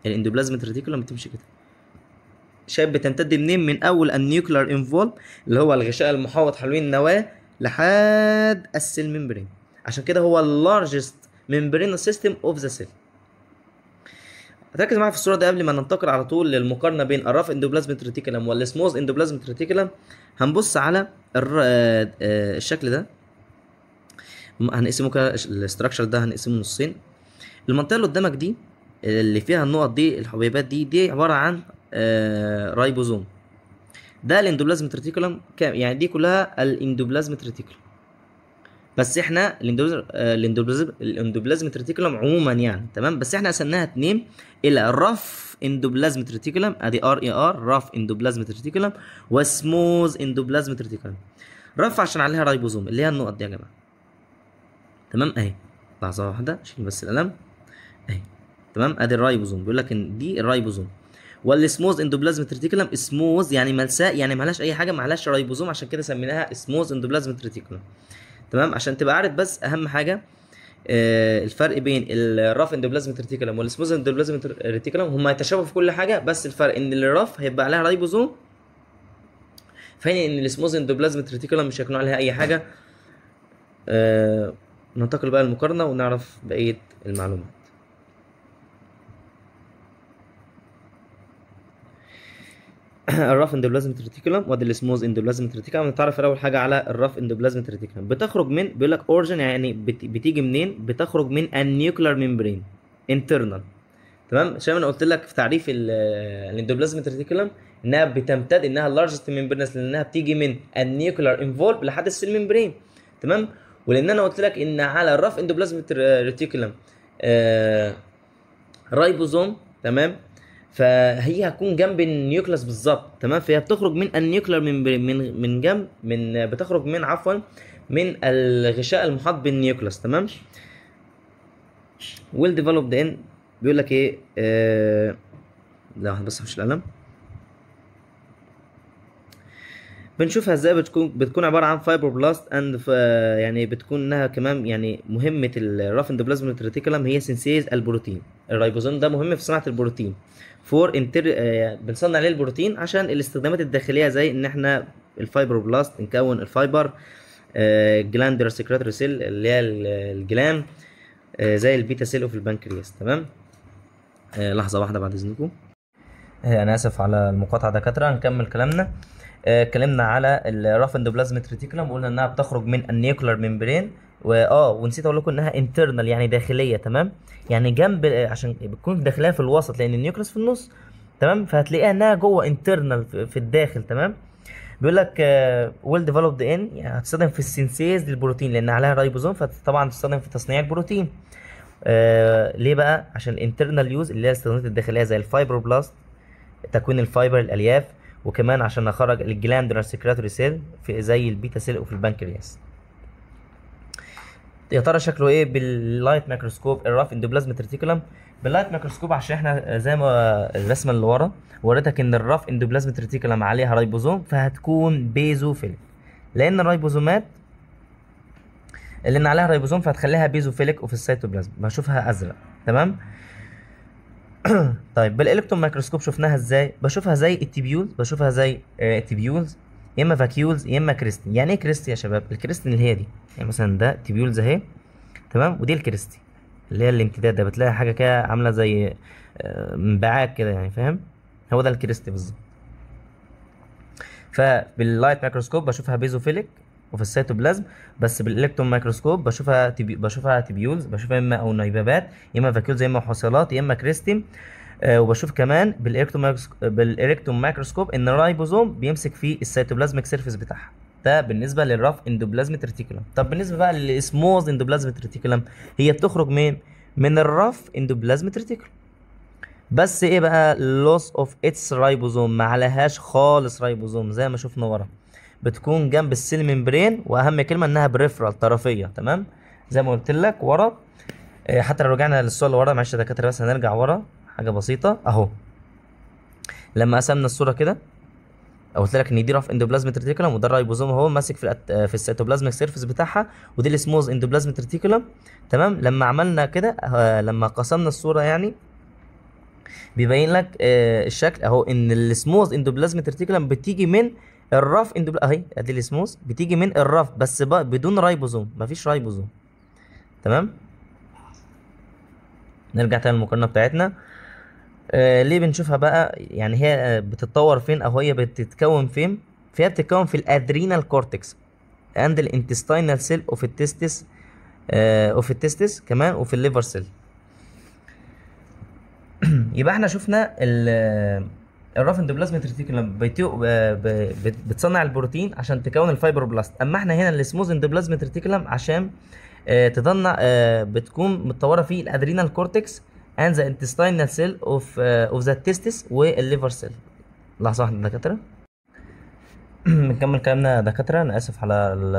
الاندوبلازم ريتيكولم بتمشي كده شايف بتمتد منين من اول النيوكلير انفولب اللي هو الغشاء المحوط حوالين النواه لحد السيل ممبرين عشان كده هو اللارجست ميمبرين سيستم اوف ذا سيل ركز معايا في الصوره دي قبل ما ننتقل على طول للمقارنه بين الراف اندوبلازم ريتيكولم والسموز اندوبلازم ريتيكولم هنبص على آه، آه، الشكل ده هنقسمه كده الاستراكشر ده هنقسمه نصين المنطقه اللي قدامك دي اللي فيها النقط دي الحبيبات دي دي عباره عن آه، رايبوزوم ده الاندوبلازمت ريتيكولم يعني دي كلها الاندوبلازمت ريتيكولم بس احنا آه، الاندوبلازم الاندوبلازم ريتيكولم عموما يعني تمام بس احنا قسمناها اتنين الى رف اندوبلازم ريتيكولم ادي ار اي ار رف اندوبلازم ريتيكولم وسموز اندوبلازم ريتيكولم رف عشان عليها رايبوزوم اللي هي النقط دي يا جماعه تمام اهي لحظه واحده شيل بس القلم اهي تمام ادي الرايبوزوم بيقول لك ان دي الرايبوزوم والسموز اندوبلازم ريتيكولم سموز يعني ملساء يعني معلهاش اي حاجه معلهاش رايبوزوم عشان كده سميناها سموز اندوبلازم ريتيكولم تمام عشان تبقى عارف بس اهم حاجه آه الفرق بين الراف اندوبلازم ريتيكولم والسموز اندوبلازم ريتيكولم هما يتشابهوا في كل حاجه بس الفرق ان الراف هيبقى عليها رايبوزوم فين ان السموز اندوبلازم ريتيكولم مش هيكون عليها اي حاجه آه ننتقل بقى للمقارنه ونعرف بقيه المعلومات الرف اندوبلازمت ريتيكولم وادي السموز اندوبلازمت ريتيكولم نتعرف اول حاجه على الرف اندوبلازمت ريتيكولم بتخرج من بيقول لك اورجن يعني بتيجي منين بتخرج من النيوكلير ميمبرين انترنال تمام شايف انا قلت لك في تعريف الاندوبلازمت ريتيكولم انها بتمتد انها لارجست ميمبرينس لانها بتيجي من النيوكلير انفولب لحد السيل ميمبرين تمام ولان انا قلت لك ان على الرف اندوبلازمت ريتيكولم آه رايبوزوم تمام فهي هتكون جنب النيوكلاس بالظبط تمام فهي بتخرج من النيوكلر من من من جنب من بتخرج من عفوا من الغشاء المحاط بالنيوكلاس تمام ويل ديفلوبد ان بيقول لك ايه آه لا بس مش القلم بنشوفها ازاي بتكون بتكون عباره عن بلاست اند يعني بتكون انها كمان يعني مهمه الراف اند بلازما ريتيكولم هي سنسيز البروتين الريبوزوم ده مهم في صناعه البروتين فور انتر آه، بنصنع عليه البروتين عشان الاستخدامات الداخليه زي ان احنا بلاست نكون الفايبر جلاندر سكريتوري سيل اللي هي الجلان آه، زي البيتا سيل اوف البنكرياس تمام آه، لحظه واحده بعد اذنكم انا اسف على المقاطعه دكاتره نكمل كلامنا آه، اتكلمنا على الراف اندوبلازميك ريتيكولم وقلنا انها بتخرج من النيوكلر ممبرين واه ونسيت اقول لكم انها انترنال يعني داخليه تمام يعني جنب عشان بتكون داخليه في الوسط لان النيوكلس في النص تمام فهتلاقيها انها جوه انترنال في الداخل تمام بيقول لك ويل ديفلوبد ان يعني هتستخدم في السينسيز للبروتين لان عليها رايبوزوم فطبعا تستخدم في تصنيع البروتين آه ليه بقى عشان الانترنال يوز اللي هي الاستخدامات الداخليه زي بلاست تكوين الفايبر الالياف وكمان عشان اخرج الجلاندر سكريتوري سيل في زي البيتا سيل وفي البنكرياس يا ترى شكله ايه باللايت مايكروسكوب الراف اندوبلازم ريتيكولم باللايت مايكروسكوب عشان احنا زي ما الرسمه اللي ورا وريتك ان الراف اندوبلازم ريتيكولم عليها رايبوزوم فهتكون بيزوفيليك لان الرايبوزومات اللي ان عليها رايبوزوم فهتخليها بيزوفيليك وفي السيتوبلازم بشوفها ازرق تمام طيب بالالكترون مايكروسكوب شفناها ازاي بشوفها زي التبيول بشوفها زي آه، التبيولز يا اما فاكيولز يا اما كريستي يعني ايه كريستي يا شباب الكريستي اللي هي دي يعني مثلا ده تبيولز اهي تمام ودي الكريستي اللي هي الامتداد ده بتلاقي حاجه كده عامله زي آه، انبعاث كده يعني فاهم هو ده الكريستي بالظبط فباللايت مايكروسكوب بشوفها بيزوفيليك وفي السيتوبلازم بس بالالكترون مايكروسكوب بشوفها تبي... بشوفها تبيولز بشوفها اما او نيبابات يا اما فاكيولز يا اما حصيلات يا اما كريستيم آه وبشوف كمان بالالكترون مايكروسكوب ان الرايبوزوم بيمسك في السيتوبلازميك سيرفيس بتاعها ده بالنسبه للرف اندوبلازم ريتيكولم طب بالنسبه بقى للسموز اندوبلازم ريتيكولم هي بتخرج من من الرف اندوبلازم ريتيكولم بس ايه بقى لوس اوف اتس رايبوزوم ما عليهاش خالص رايبوزوم زي ما شفنا ورا بتكون جنب السيل ممبرين واهم كلمه انها بريفرال طرفيه تمام زي ما قلت لك ورا آه، حتى لو رجعنا للصوره اللي ورا معلش يا دكاتره بس هنرجع ورا حاجه بسيطه اهو لما قسمنا الصوره كده قلت لك ان دي راف اندوبلازم ريتيكولم وده الرايبوزوم اهو ماسك في الأت... آه، في السيتوبلازمك سيرفيس بتاعها ودي السموز اندوبلازم ريتيكولم تمام لما عملنا كده آه، لما قسمنا الصوره يعني بيبين لك الشكل اهو ان السموز اندوبلازم ريتيكولم بتيجي من الراف اندوبل اهي ادي الاسموز بتيجي من الراف بس بقى بدون رايبوزوم مفيش رايبوزوم تمام نرجع تاني للمقارنه بتاعتنا آه ليه بنشوفها بقى يعني هي آه، بتتطور فين او هي بتتكون فين فهي بتتكون في الادرينال كورتكس اند الانتستينال سيل اوف التستس اوف التستس كمان وفي الليفر سيل يبقى احنا شفنا ال الرافند بلازما ريتيكولم بتصنع البروتين عشان تكون بلاست اما احنا هنا السموز اند بلازما ريتيكولم عشان آه، تظن آه، بتكون متطوره فيه الادرينال كورتكس اند ذا انتستينال سيل اوف اوف ذا تيستس والليفر سيل لحظه واحده دكاتره بنكمل كلامنا يا دكاتره انا اسف على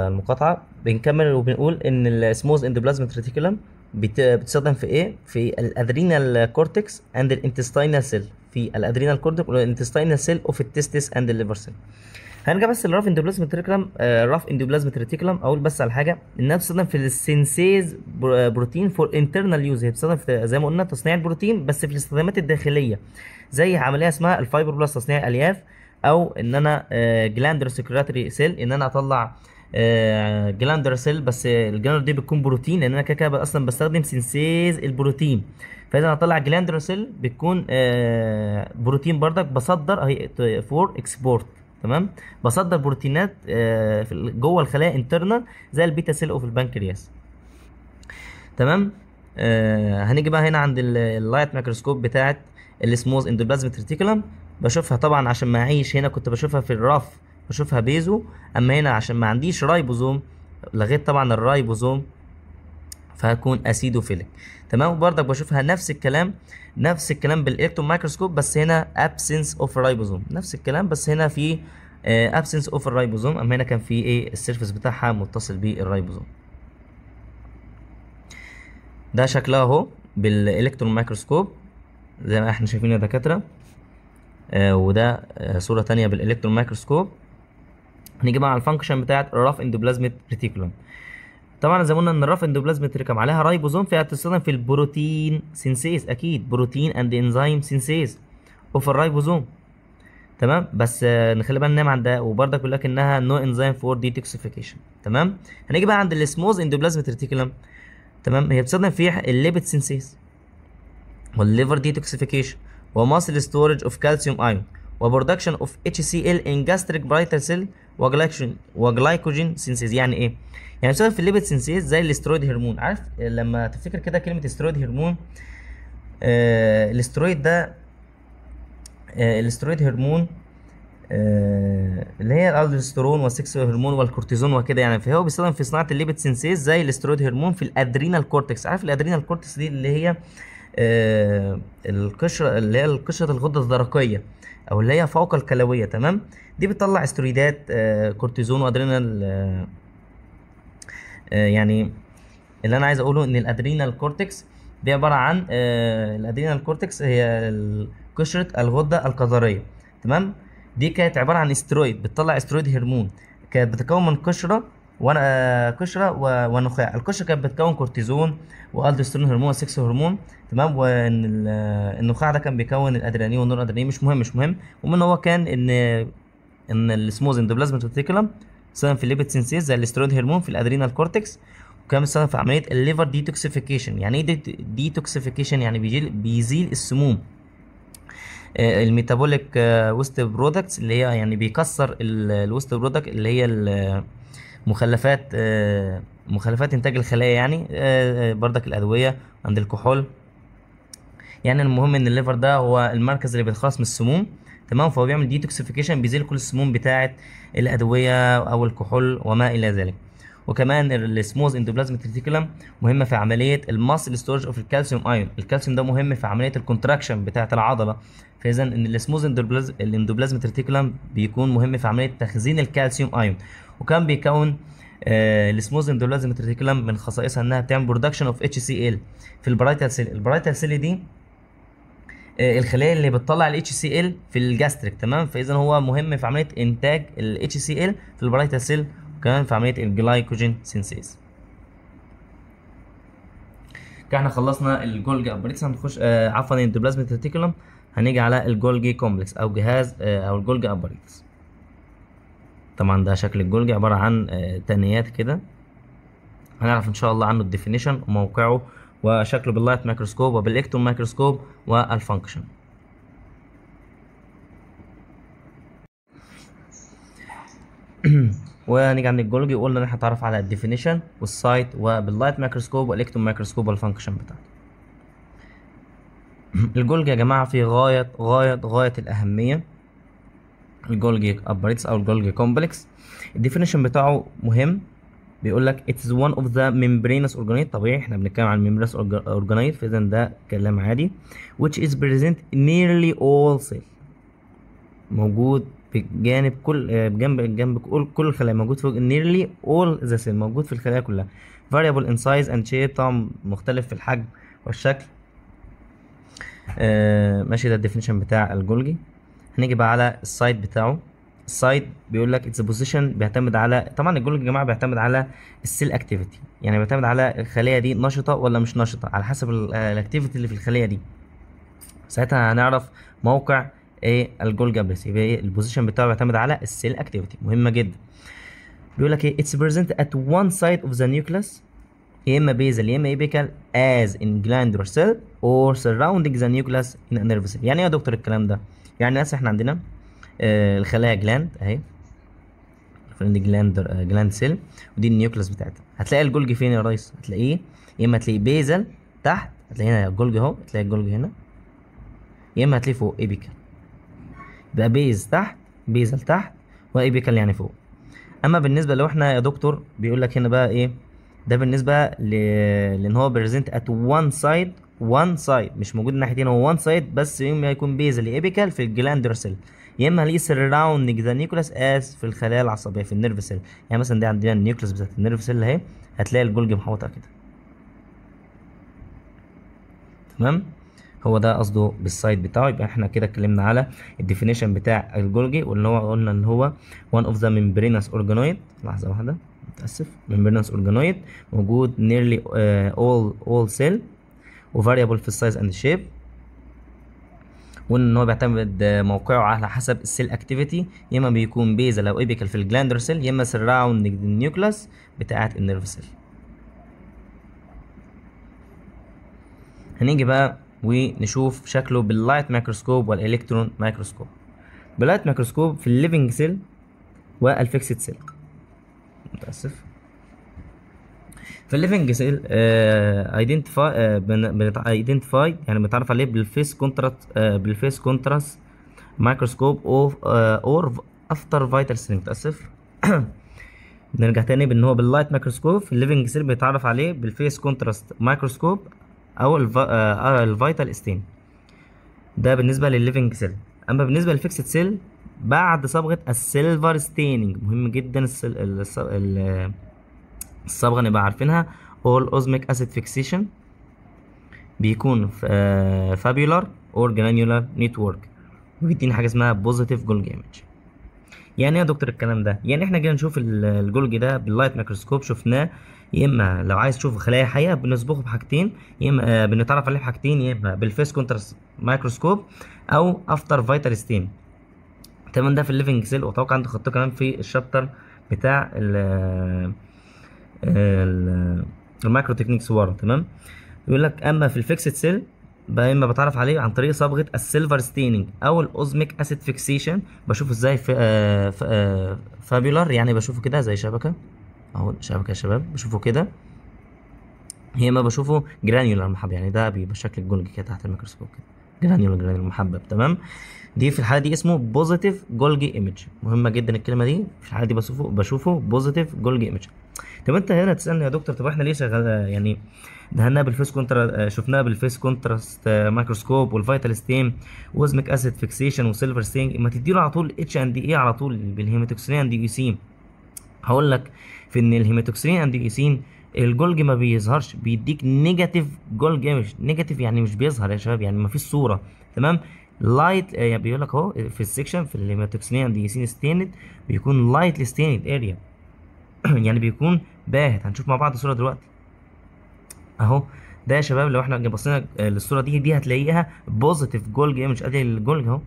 المقاطعه بنكمل وبنقول ان السموز اند بلازما ريتيكولم بتستخدم في ايه في الادرينال كورتكس اند الانتستينال سيل في الادرينال كورتك والانتستينال سيل اوف التستس اند الليفر سيل هنرجع بس للراف اندوبلازم ريتيكولم راف اندوبلازم ريتيكولم اقول بس على حاجه انها بتستخدم في السينسيز آه، بروتين فور انترنال يوز هي بتستخدم زي ما قلنا تصنيع البروتين بس في الاستخدامات الداخليه زي عمليه اسمها الفايبر بلاس تصنيع الياف او ان انا جلاندر سكريتري سيل ان انا اطلع جلاندر آه، سيل بس الجلاندر دي بتكون بروتين لان انا كده كده اصلا بستخدم سينسيز البروتين فاذا هطلع جلاندر سيل بتكون آه بروتين بردك بصدر اهي فور اكسبورت تمام بصدر بروتينات آه جوه الخلايا انترنال زي البيتا سيل اوف البنكرياس تمام آه هنيجي بقى هنا عند اللايت ميكروسكوب بتاعه السموز اندوبلازم ريتيكولم بشوفها طبعا عشان ما اعيش هنا كنت بشوفها في الرف بشوفها بيزو اما هنا عشان ما عنديش رايبوزوم لغيت طبعا الرايبوزوم فهكون اسيدوفيليك تمام وبرضك بشوفها نفس الكلام نفس الكلام بالالكترون مايكروسكوب بس هنا ابسنس اوف رايبوزوم نفس الكلام بس هنا في ابسنس اوف الرايبوزوم اما هنا كان في ايه السيرفيس بتاعها متصل بالرايبوزوم ده شكلها اهو بالالكترون مايكروسكوب زي ما احنا شايفين يا دكاتره آه وده آه صوره تانية بالالكترون مايكروسكوب نيجي بقى على الفانكشن بتاعت الراف اندوبلازميك ريتيكولوم طبعا زي ما قلنا ان الرف اندوبلازم ريكم عليها رايبوزوم فيها بتستخدم في البروتين سينسيز اكيد بروتين اند انزيم سينسيز اوف الرايبوزوم تمام بس آه، نخلي بالنا من ده وبرضك بيقول لك انها نو انزيم فور ديتوكسيفيكيشن تمام هنيجي بقى عند السموز اندوبلازم ريتيكولم تمام هي بتستخدم في الليبيد سينسيز والليفر ديتوكسيفيكيشن وماسل ستورج اوف كالسيوم ايون وبرودكشن اوف اتش سي ال ان جاستريك برايتر سيل وجلايكوجين سينسيز يعني ايه يعني بسبب في الليبيد سينسيز زي الاسترويد هرمون عارف لما تفتكر كده كلمه استرويد هرمون آه الاسترويد ده آه الاسترويد هرمون آه اللي هي الالدوستيرون والسكس هرمون والكورتيزون وكده يعني فهو بيستخدم في صناعه الليبيد سينسيز زي الاسترويد هرمون في الادرينال كورتكس عارف الادرينال كورتكس دي اللي هي آه القشره اللي هي قشره الغده الدرقيه او اللي هي فوق الكلويه تمام دي بتطلع استرويدات آه كورتيزون وادرينال آه آه، يعني اللي انا عايز اقوله ان الادرينال كورتكس دي عباره عن آه، الادرينال كورتكس هي قشره الغده القذريه تمام دي كانت عباره عن استرويد بتطلع استرويد هرمون كانت بتتكون من قشره وانا آه، قشره ونخاع القشره كانت بتكون كورتيزون والدسترون هرمون سكس هرمون تمام وان النخاع ده كان بيكون الادرينالين والنور ادرينالين مش مهم مش مهم المهم هو كان ان ان السموز اندوبلازميك ريتيكولم سواء في الليبيد سينسيز زي الاسترويد هرمون في الادرينال كورتكس وكان بيستخدم في عمليه الليفر ديتوكسيفيكيشن يعني ايه ديتوكسيفيكيشن يعني بيزيل بيزيل السموم آه، الميتابوليك آه، ويست برودكتس اللي هي يعني بيكسر الويست برودكت اللي هي مخلفات آه، مخلفات انتاج الخلايا يعني بردك الادويه عند الكحول يعني المهم ان الليفر ده هو المركز اللي بيتخلص من السموم تمام فهو بيعمل ديتوكسيفيكيشن بيزيل كل السموم بتاعه الادويه او الكحول وما الى ذلك وكمان السموز اندوبلازمك ريتيكولم مهمه في عمليه الماسل ستورج اوف الكالسيوم ايون الكالسيوم ده مهم في عمليه الكونتراكشن بتاعه العضله فاذا ان السموز اندوبلازمك ريتيكولم بيكون مهم في عمليه تخزين الكالسيوم ايون وكان بيكون آه السموز اندوبلازمك ريتيكولم من خصائصها انها بتعمل برودكشن اوف اتش سي ال في البرايتال سيل البرايتال سيل دي آه، الخلايا اللي بتطلع ال في الجاستريك تمام فاذا هو مهم في عمليه انتاج ال في البرايتا سيل وكمان في عمليه الجلايكوجين سينسيز كده احنا خلصنا الجولجي ابريتس هنخش آه عفوا الاندوبلازم ريتيكولم هنيجي على الجولجي كومبلكس او جهاز آه او الجولجي ابريتس طبعا ده شكل الجولجي عباره عن آه تانيات كده هنعرف ان شاء الله عنه الديفينيشن وموقعه وشكله باللايت مايكروسكوب وبالإكتون مايكروسكوب والفانكشن ونيجي عند الجيولوجي قلنا ان احنا هنتعرف على الديفينيشن والسايت وباللايت مايكروسكوب والالكترون مايكروسكوب والفانكشن بتاعته الجولجي يا جماعه في غايه غايه غايه الاهميه الجولجي ابريتس او الجولجي كومبلكس الديفينيشن بتاعه مهم بيقول لك it is one of the membranous organelle طبيعي احنا بنتكلم عن membranous organelle فاذا ده كلام عادي which is present nearly all cell موجود بجانب كل بجنب جنب كل كل الخلايا موجود في nearly all the cell موجود في الخلايا كلها variable in size and shape طبعا مختلف في الحجم والشكل آه ماشي ده الديفينيشن بتاع الجولجي هنيجي بقى على السايد بتاعه سايد بيقول لك اتس بوزيشن بيعتمد على طبعا الجول يا جماعه بيعتمد على السيل اكتيفيتي يعني بيعتمد على الخليه دي نشطه ولا مش نشطه على حسب الاكتيفيتي اللي في الخليه دي ساعتها هنعرف موقع ايه الجول جابلس يبقى ايه البوزيشن بتاعه بيعتمد على السيل اكتيفيتي مهمه جدا بيقول لك ايه اتس بريزنت ات وان سايد اوف ذا نيوكليس يا اما بيزل يا اما ايبيكال از ان جلاندر سيل اور سراوندنج ذا نيوكليس ان نيرفس يعني ايه يا دكتور الكلام ده يعني ناس احنا عندنا آه، الخلايا جلاند اهي فريند جلاند آه، جلاند سيل ودي النيوكلس بتاعتها هتلاقي الجولج فين يا ريس هتلاقيه يا اما هتلاقيه بيزل تحت هتلاقي هنا الجولج اهو هتلاقي الجولج هنا يا اما هتلاقيه فوق ايبيكال يبقى بيز تحت بيزل تحت وايبيكال يعني فوق اما بالنسبه لو احنا يا دكتور بيقول لك هنا بقى ايه ده بالنسبه ل... لان هو بريزنت ات وان سايد وان سايد مش موجود ناحيتين هو وان سايد بس يوم ما يكون بيزل ايبيكال في الجلاندر سيل يا اما هلاقي سراوندنج ذا نيوكليس اس في الخلايا العصبيه في النيرف سيل يعني مثلا دي عندنا النيوكلس بتاعت النيرف سيل اهي هتلاقي الجولج محوطه كده تمام هو ده قصده بالسايد بتاعه يبقى احنا كده اتكلمنا على الديفينيشن بتاع الجولجي واللي هو قلنا ان هو وان اوف ذا ميمبرينس اورجانويد لحظه واحده متاسف ميمبرينس اورجانويد موجود nearly اول آه، all سيل وفاريبل في السايز اند شيب وان هو بيعتمد موقعه على حسب السيل اكتيفيتي يا اما بيكون بيزل او ايبيكال في الجلاندر سيل يا اما سراوند النيوكلاس بتاعه النيرف سيل هنيجي بقى ونشوف شكله باللايت مايكروسكوب والالكترون مايكروسكوب باللايت مايكروسكوب في الليفنج سيل والفيكسد سيل متاسف في الليفنج سيل ايدنتيفاي آه، ايدنتيفاي آه، يعني بنتعرف عليه بالفيس كونتراست آه، بالفيس كونتراست مايكروسكوب اوف اور افتر فايتال سترينج اسف نرجع تاني بان هو باللايت مايكروسكوب في الليفنج سيل بيتعرف عليه بالفيس كونتراست مايكروسكوب او الفايتال ستين ده بالنسبه للليفنج سيل اما بالنسبه للفيكسد سيل بعد صبغه السيلفر ستيننج مهم جدا السل... الس... ال... الصبغه نبقى عارفينها اول اوزميك اسيد فيكسيشن بيكون آه، فابيولار اور جرانيولار نتورك وبيدينا حاجه اسمها بوزيتيف جولج ايمج يعني ايه يا دكتور الكلام ده يعني احنا جينا نشوف الجولج ده باللايت ميكروسكوب شفناه يا اما لو عايز تشوف خلايا حيه بنصبغه بحاجتين يا اما آه، بنتعرف عليه بحاجتين يا اما بالفيس كونترست مايكروسكوب او افتر فايتال ستيم تمام ده في الليفنج سيل واتوقع عنده خطه كمان في الشابتر بتاع آه، المايكرو تكنيكس 1 تمام يقول لك اما في الفيكسد سيل بقى اما بتعرف عليه عن طريق صبغه السيلفر ستيننج او الاوزميك اسيد فيكسيشن بشوفه ازاي آه، آه، فابيولار يعني بشوفه كده زي شبكه اهو شبكه يا شباب بشوفه كده يا اما بشوفه جرانيولار محب يعني ده بيبقى شكل الجولج كده تحت الميكروسكوب كده جرانيول جرانيول محبب تمام دي في الحاله دي اسمه بوزيتيف جولجي ايمج مهمه جدا الكلمه دي في الحاله دي بشوفه بشوفه بوزيتيف جولجي ايمج طب انت هنا تسالني يا دكتور طب احنا ليه شغال يعني دهناها بالفيس كونترا شفناها بالفيس كونتراست مايكروسكوب والفيتال ستيم وزمك اسيد فيكسيشن وسيلفر ستينج ما تديله على طول اتش اند اي على طول بالهيماتوكسين اند يو سي e هقول لك في ان الهيماتوكسين اند يو سين e الجولج ما بيظهرش بيديك نيجاتيف جولج ايمج يعني نيجاتيف يعني مش بيظهر يا شباب يعني ما فيش صوره تمام لايت آه، يعني بيقول لك اهو في السكشن في الهيماتوكسينيا اند يسين ستيند بيكون لايت ستيند اريا يعني بيكون باهت هنشوف مع بعض الصوره دلوقتي اهو ده يا شباب لو احنا بصينا آه، للصوره دي دي هتلاقيها بوزيتيف جولج ايمج ادي الجولج اهو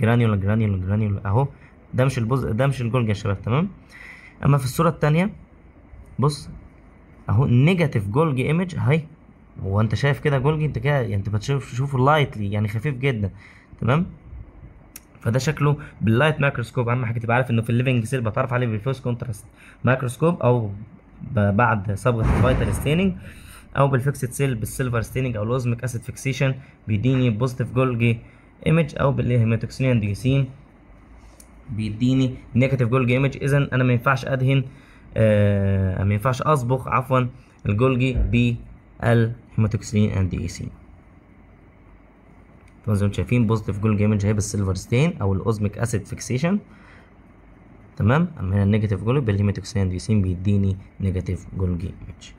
جرانيولا جرانيولا جرانيولا اهو ده مش البوز ده مش الجولج يا شباب تمام اما في الصوره الثانيه بص اهو نيجاتيف جولج ايمج اهي هو انت شايف كده جولجي انت كده يعني انت بتشوف شوفه لايتلي يعني خفيف جدا تمام فده شكله باللايت مايكروسكوب اهم حاجه تبقى عارف انه في الليفنج سيل بتعرف عليه بالفوس كونتراست مايكروسكوب او بعد صبغه الفايتال ستيننج او بالفيكسد سيل بالسيلفر ستيننج او الاوزميك اسيد فيكسيشن بيديني بوزيتيف جولجي ايمج او بالهيماتوكسيلين ديوسين بيديني نيجاتيف جولج ايمج اذا انا ما ينفعش ادهن آه ما ينفعش اصبغ عفوا الجولجي بالهيماتوكسين اند اي سي طبعا زي ما انتم شايفين بوزيتيف جولجي ايمج هي بالسيلفر ستين او الاوزميك اسيد فيكسيشن تمام اما هنا النيجاتيف جولجي بالهيماتوكسين اند اي سي بيديني نيجاتيف جولجي ايمج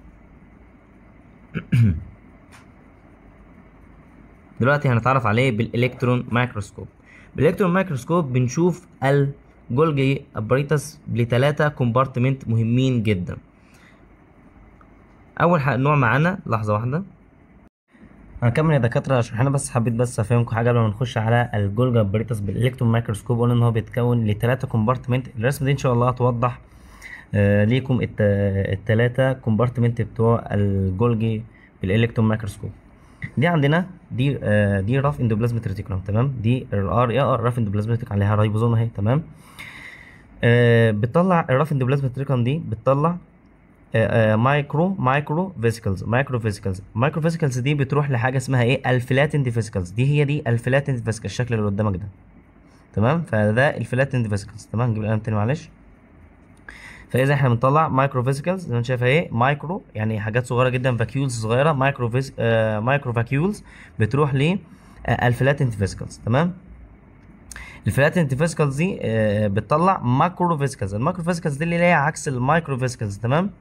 دلوقتي هنتعرف عليه بالالكترون مايكروسكوب بالالكترون مايكروسكوب بنشوف ال جولجي ابريتس لثلاثة كومبارتمنت مهمين جدا اول نوع معانا لحظة واحدة هنكمل يا دكاتره عشان انا بس حبيت بس افهمكم حاجه قبل ما نخش على الجولجا بريتس بالالكترون مايكروسكوب قلنا ان هو بيتكون لثلاثه كومبارتمنت الرسمه دي ان شاء الله هتوضح آه ليكم الثلاثه كومبارتمنت بتوع الجولجي بالالكترون مايكروسكوب دي عندنا دي آه دي راف اندوبلازميك ريتيكولم تمام دي الار اي ار راف اندوبلازميك عليها رايبوزوم اهي تمام آه بتطلع الراف اندوبلازميك ريتيكولم دي بتطلع آه آه مايكرو مايكرو فيسيكلز مايكرو فيسيكلز مايكرو فيسيكلز دي بتروح لحاجه اسمها ايه الفلاتند فيسيكلز دي هي دي الفلاتند فيسيكل الشكل اللي قدامك ده تمام فده الفلاتند فيسيكلز تمام نجيب القلم تاني معلش فاذا احنا بنطلع مايكرو زي اللي انت شايفها اهي مايكرو يعني حاجات صغيره جدا فاكيولز صغيره مايكرو مايكرو فاكيولز بتروح ل الفلاتنت آه، فيزيكلز تمام الفلاتنت فيزيكلز دي آه، بتطلع ماكرو فيزيكلز الماكرو فيزيكلز دي اللي هي عكس المايكرو فيزيكلز تمام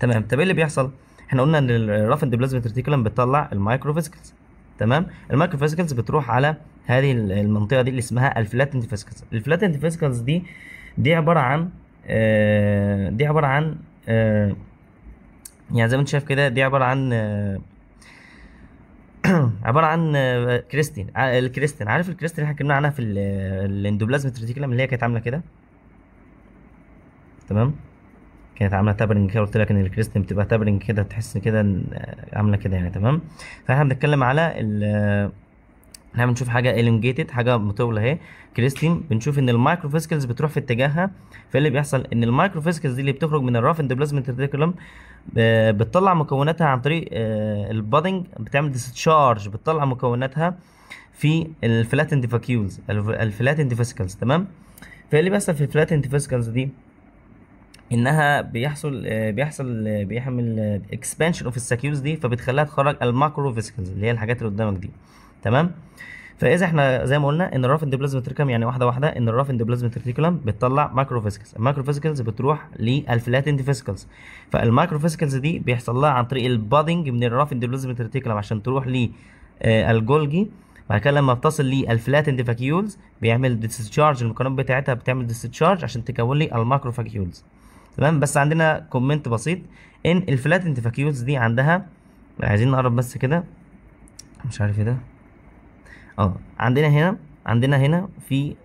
تمام طب ايه اللي بيحصل احنا قلنا ان الراف اند بلازما ريتيكولم بتطلع المايكرو فيزيكلز تمام المايكرو فيزيكلز بتروح على هذه المنطقه دي اللي اسمها الفلاتنت فيزيكلز الفلاتنت فيزيكلز دي دي عباره عن آه، دي عباره عن آه، يعني زي ما انت شايف كده دي عباره عن آه، عباره عن كريستين الكريستين عارف الكريستين اللي احنا اتكلمنا عنها في الاندوبلازم ريتيكولم اللي هي كانت عامله كده تمام كانت عامله تابرنج كده قلت لك ان الكريستين بتبقى تابرنج كده تحس كده عامله كده يعني تمام فاحنا بنتكلم على احنا بنشوف حاجه elongated حاجه مطوله اهي كريستين بنشوف ان المايكرو فيسكلز بتروح في اتجاهها فاللي بيحصل ان المايكرو فيسكلز دي اللي بتخرج من الراف بلازمنت ريتيكولم بتطلع مكوناتها عن طريق آه، البادنج بتعمل ديستشارج بتطلع مكوناتها في الفلاتند فاكيولز الفلاتند فيسكلز تمام فاللي بيحصل في الفلاتند فيسكلز دي انها بيحصل آه، بيحصل آه، بيحمل اكسبانشن اوف الساكيولز دي فبتخليها تخرج الماكروفيسكلز فيسكلز اللي هي الحاجات اللي قدامك دي تمام فاذا احنا زي ما قلنا ان الراف اندوبلازم تريكولم يعني واحده واحده ان الراف اندوبلازم تريكولم بتطلع مايكرو فيسكلز المايكرو فيسكلز بتروح للفلات اند فيسكلز فالمايكرو فيسكلز دي بيحصل لها عن طريق البادنج من الراف اندوبلازم تريكولم عشان تروح للجولجي آه، بعد كده لما بتصل للفلات اند فاكيولز بيعمل ديسشارج المكونات بتاعتها بتعمل ديسشارج عشان تكون لي المايكرو فاكيولز تمام بس عندنا كومنت بسيط ان الفلات اند فاكيولز دي عندها عايزين نقرب بس كده مش عارف ايه ده اه عندنا هنا عندنا هنا في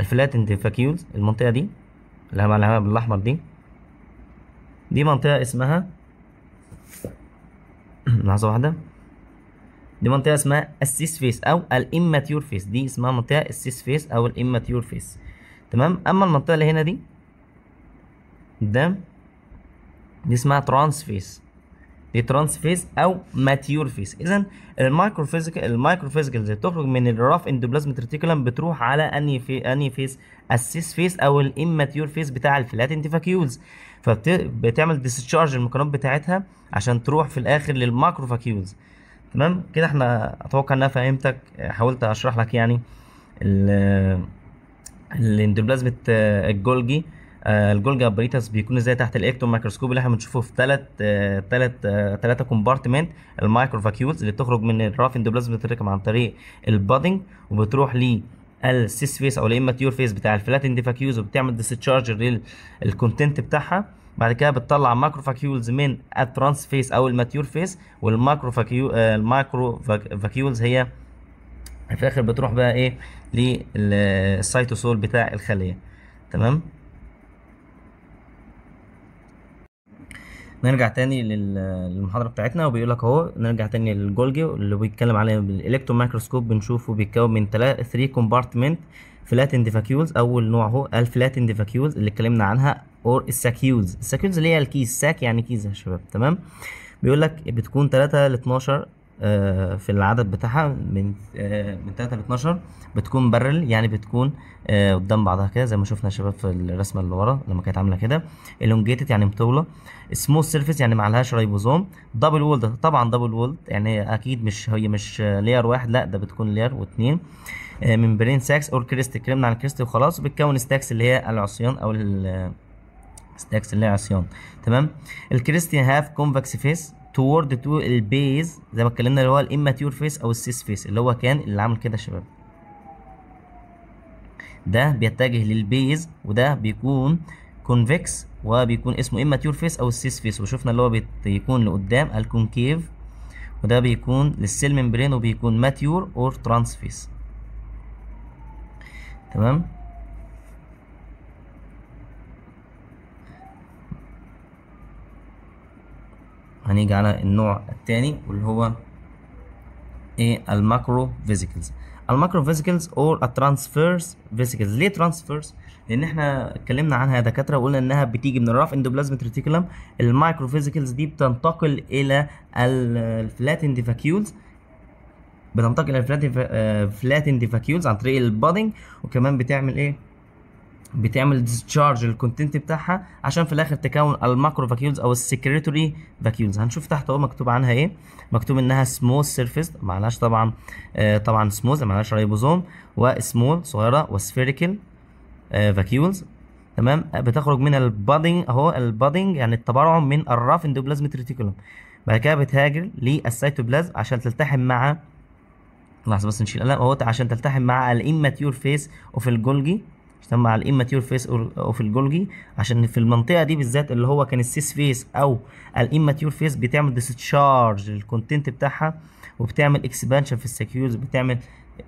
الفلاتند فاكيولز المنطقه دي اللي هبقى بالاحمر دي دي منطقه اسمها لحظه واحده دي منطقه اسمها السيس فيس او الاماتيور فيس دي اسمها منطقه السيس فيس او الاماتيور فيس تمام اما المنطقه اللي هنا دي قدام دي اسمها ترانس فيس دي ترانس فيز او ماتيور فيز اذا المايكروفيزيكال المايكروفيزيكال اللي بتخرج من الراف اندوبلازميك ريتيكولم بتروح على انهي في انهي فيز السيس فيز او الاماتيور فيز بتاع الفلاتنت فاكيولز فبتعمل ديسشارج المكونات بتاعتها عشان تروح في الاخر للماكرو فاكيولز تمام كده احنا اتوقع ان انا فهمتك حاولت اشرح لك يعني الاندوبلازميك آه، الجولجي آه، الجولجا ابريتس بيكون ازاي تحت الاكتون مايكروسكوب اللي احنا بنشوفه في ثلاث ثلاث آه، ثلاثه آه، كومبارتمنت المايكرو فاكيولز اللي بتخرج من الراف اندوبلازم بتتركب عن طريق البادنج وبتروح ليه السيس فيس او الاماتيور فيس بتاع اند فاكيولز وبتعمل ديستشارج للكونتنت بتاعها بعد كده بتطلع فاكيولز من الترانس فيس او الماتيور فيس والمايكرو المايكرو فاكيولز هي في الاخر بتروح بقى ايه للسيتوسول بتاع الخليه تمام نرجع تاني للمحاضره بتاعتنا وبيقول لك اهو نرجع تاني للجولجي اللي بيتكلم عليه بالالكترون مايكروسكوب بنشوفه بيتكون من 3 كومبارتمنت فلاتند ديفاكيولز اول نوع اهو الفلاتند ديفاكيولز اللي اتكلمنا عنها اور الساكيولز الساكيولز اللي هي الكيس ساك يعني كيس يا شباب تمام بيقول لك بتكون 3 ل 12 آه، في العدد بتاعها من آه، من 3 ل 12 بتكون برل يعني بتكون آه، قدام بعضها كده زي ما شفنا يا شباب في الرسمه اللي ورا لما كانت عامله كده الونجيتد يعني مطوله سموث سيرفيس يعني ما عليهاش ريبوزوم دبل وولد طبعا دبل وولد يعني اكيد مش هي مش لير واحد لا ده بتكون لير واثنين من برين ساكس اور كريست اتكلمنا عن كريست وخلاص وبتكون ستاكس اللي هي العصيان او ستاكس اللي هي عصيان تمام الكريستي هاف كونفكس فيس تورد تو البيز زي ما اتكلمنا اللي هو الاماتيور فيس او السيس فيس اللي هو كان اللي عامل كده يا شباب ده بيتجه للبيز وده بيكون كونفكس وبيكون اسمه اما تيور فيس او السيس فيس وشفنا اللي هو بيكون لقدام الكونكيف وده بيكون للسيل ممبرين وبيكون ماتيور اور ترانس فيس تمام هنيجي على النوع الثاني واللي هو ايه الماكرو فيزيكلز المايكرو فيزيكلز اور الترانسفيرس فيزيكلز ليه ترانسفيرس لان احنا اتكلمنا عنها يا دكاتره وقلنا انها بتيجي من الراف اندوبلازميك ريتيكولم المايكرو فيزيكلز دي بتنتقل الى الفلات ديفاكيولز بتنتقل الى الفلات آه، ديفاكيولز عن طريق البادنج وكمان بتعمل ايه بتعمل ديسشارج للكونتنت بتاعها عشان في الاخر تكون الماكرو فاكيولز او السكريتوري فاكيولز هنشوف تحت اهو مكتوب عنها ايه مكتوب انها سموث سيرفيس معلش طبعا آه طبعا سموث معلش ريبوزوم وسمول صغيره وسفيريكال آه فاكيولز تمام بتخرج من البادنج اهو البادنج يعني التبرع من الراف اندوبلازمة ريتيكولوم بعد كده بتهاجر للسيتوبلازم عشان تلتحم مع لحظه بس نشيل القلم اهو عشان تلتحم مع الاماتيور فيس اوف الجولجي اجتمع على الاماتيور فيس اوف الجولجي عشان في المنطقه دي بالذات اللي هو كان السيس فيس او الاماتيور فيس بتعمل ديستشارج للكونتنت بتاعها وبتعمل اكسبانشن في السكيولز بتعمل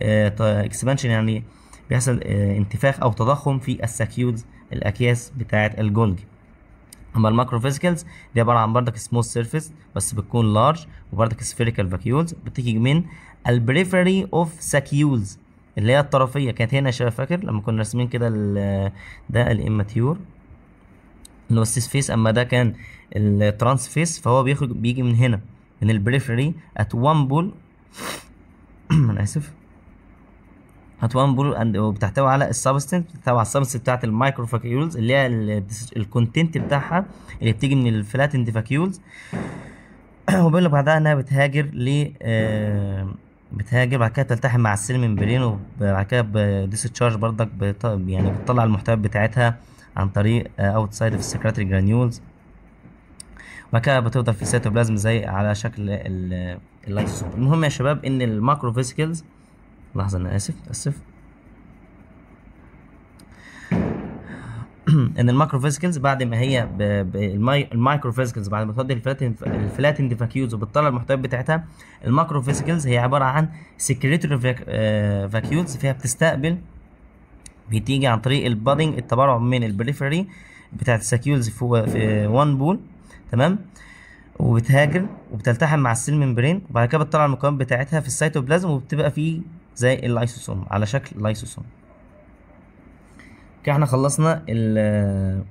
اكسبانشن آه، يعني بيحصل آه، انتفاخ او تضخم في السكيولز الاكياس بتاعه الجولجي اما فيزيكالز دي عباره عن بردك سموث سيرفيس بس بتكون لارج وبردك سفيريكال فاكيولز بتيجي من البريفري اوف سكيولز اللي هي الطرفيه كانت هنا يا شباب فاكر لما كنا راسمين كده ده الاماتيور اللي هو السيس فيس اما ده كان الترانس فيس فهو بيخرج بيجي من هنا من البريفري ات وان بول انا اسف ات وان بول وبتحتوي على السبستنس بتحتوي على السبستنس بتاعت المايكرو فاكيولز اللي هي الكونتنت بتاعها اللي بتيجي من الفلاتند فاكيولز وبيقول لك بعدها انها بتهاجر ل آه، بتهاجم بعد كده تلتحم مع السلم من وبعد كده بديس برضك يعني بتطلع المحتويات بتاعتها عن طريق اوتسايد في السكراتري جرانيولز وبعد كده بتفضل في السيتوبلازم زي على شكل اللايسوسوم المهم يا شباب ان الماكرو فيسيكلز لحظه انا اسف اسف ان المايكرو فيزيكلز بعد ما هي المايكرو فيزيكلز بعد ما تودي الفلاتن الفلاتن وبتطلع المحتويات بتاعتها المايكرو فيزيكلز هي عباره عن سكريتوري فاكيوز آه، فيها بتستقبل بتيجي عن طريق البادنج التبرع من البريفري بتاعت الساكيولز في, في وان بول تمام وبتهاجر وبتلتحم مع السيل ممبرين وبعد كده بتطلع المكونات بتاعتها في السيتوبلازم وبتبقى فيه زي اللايسوسوم على شكل لايسوسوم كده احنا خلصنا ال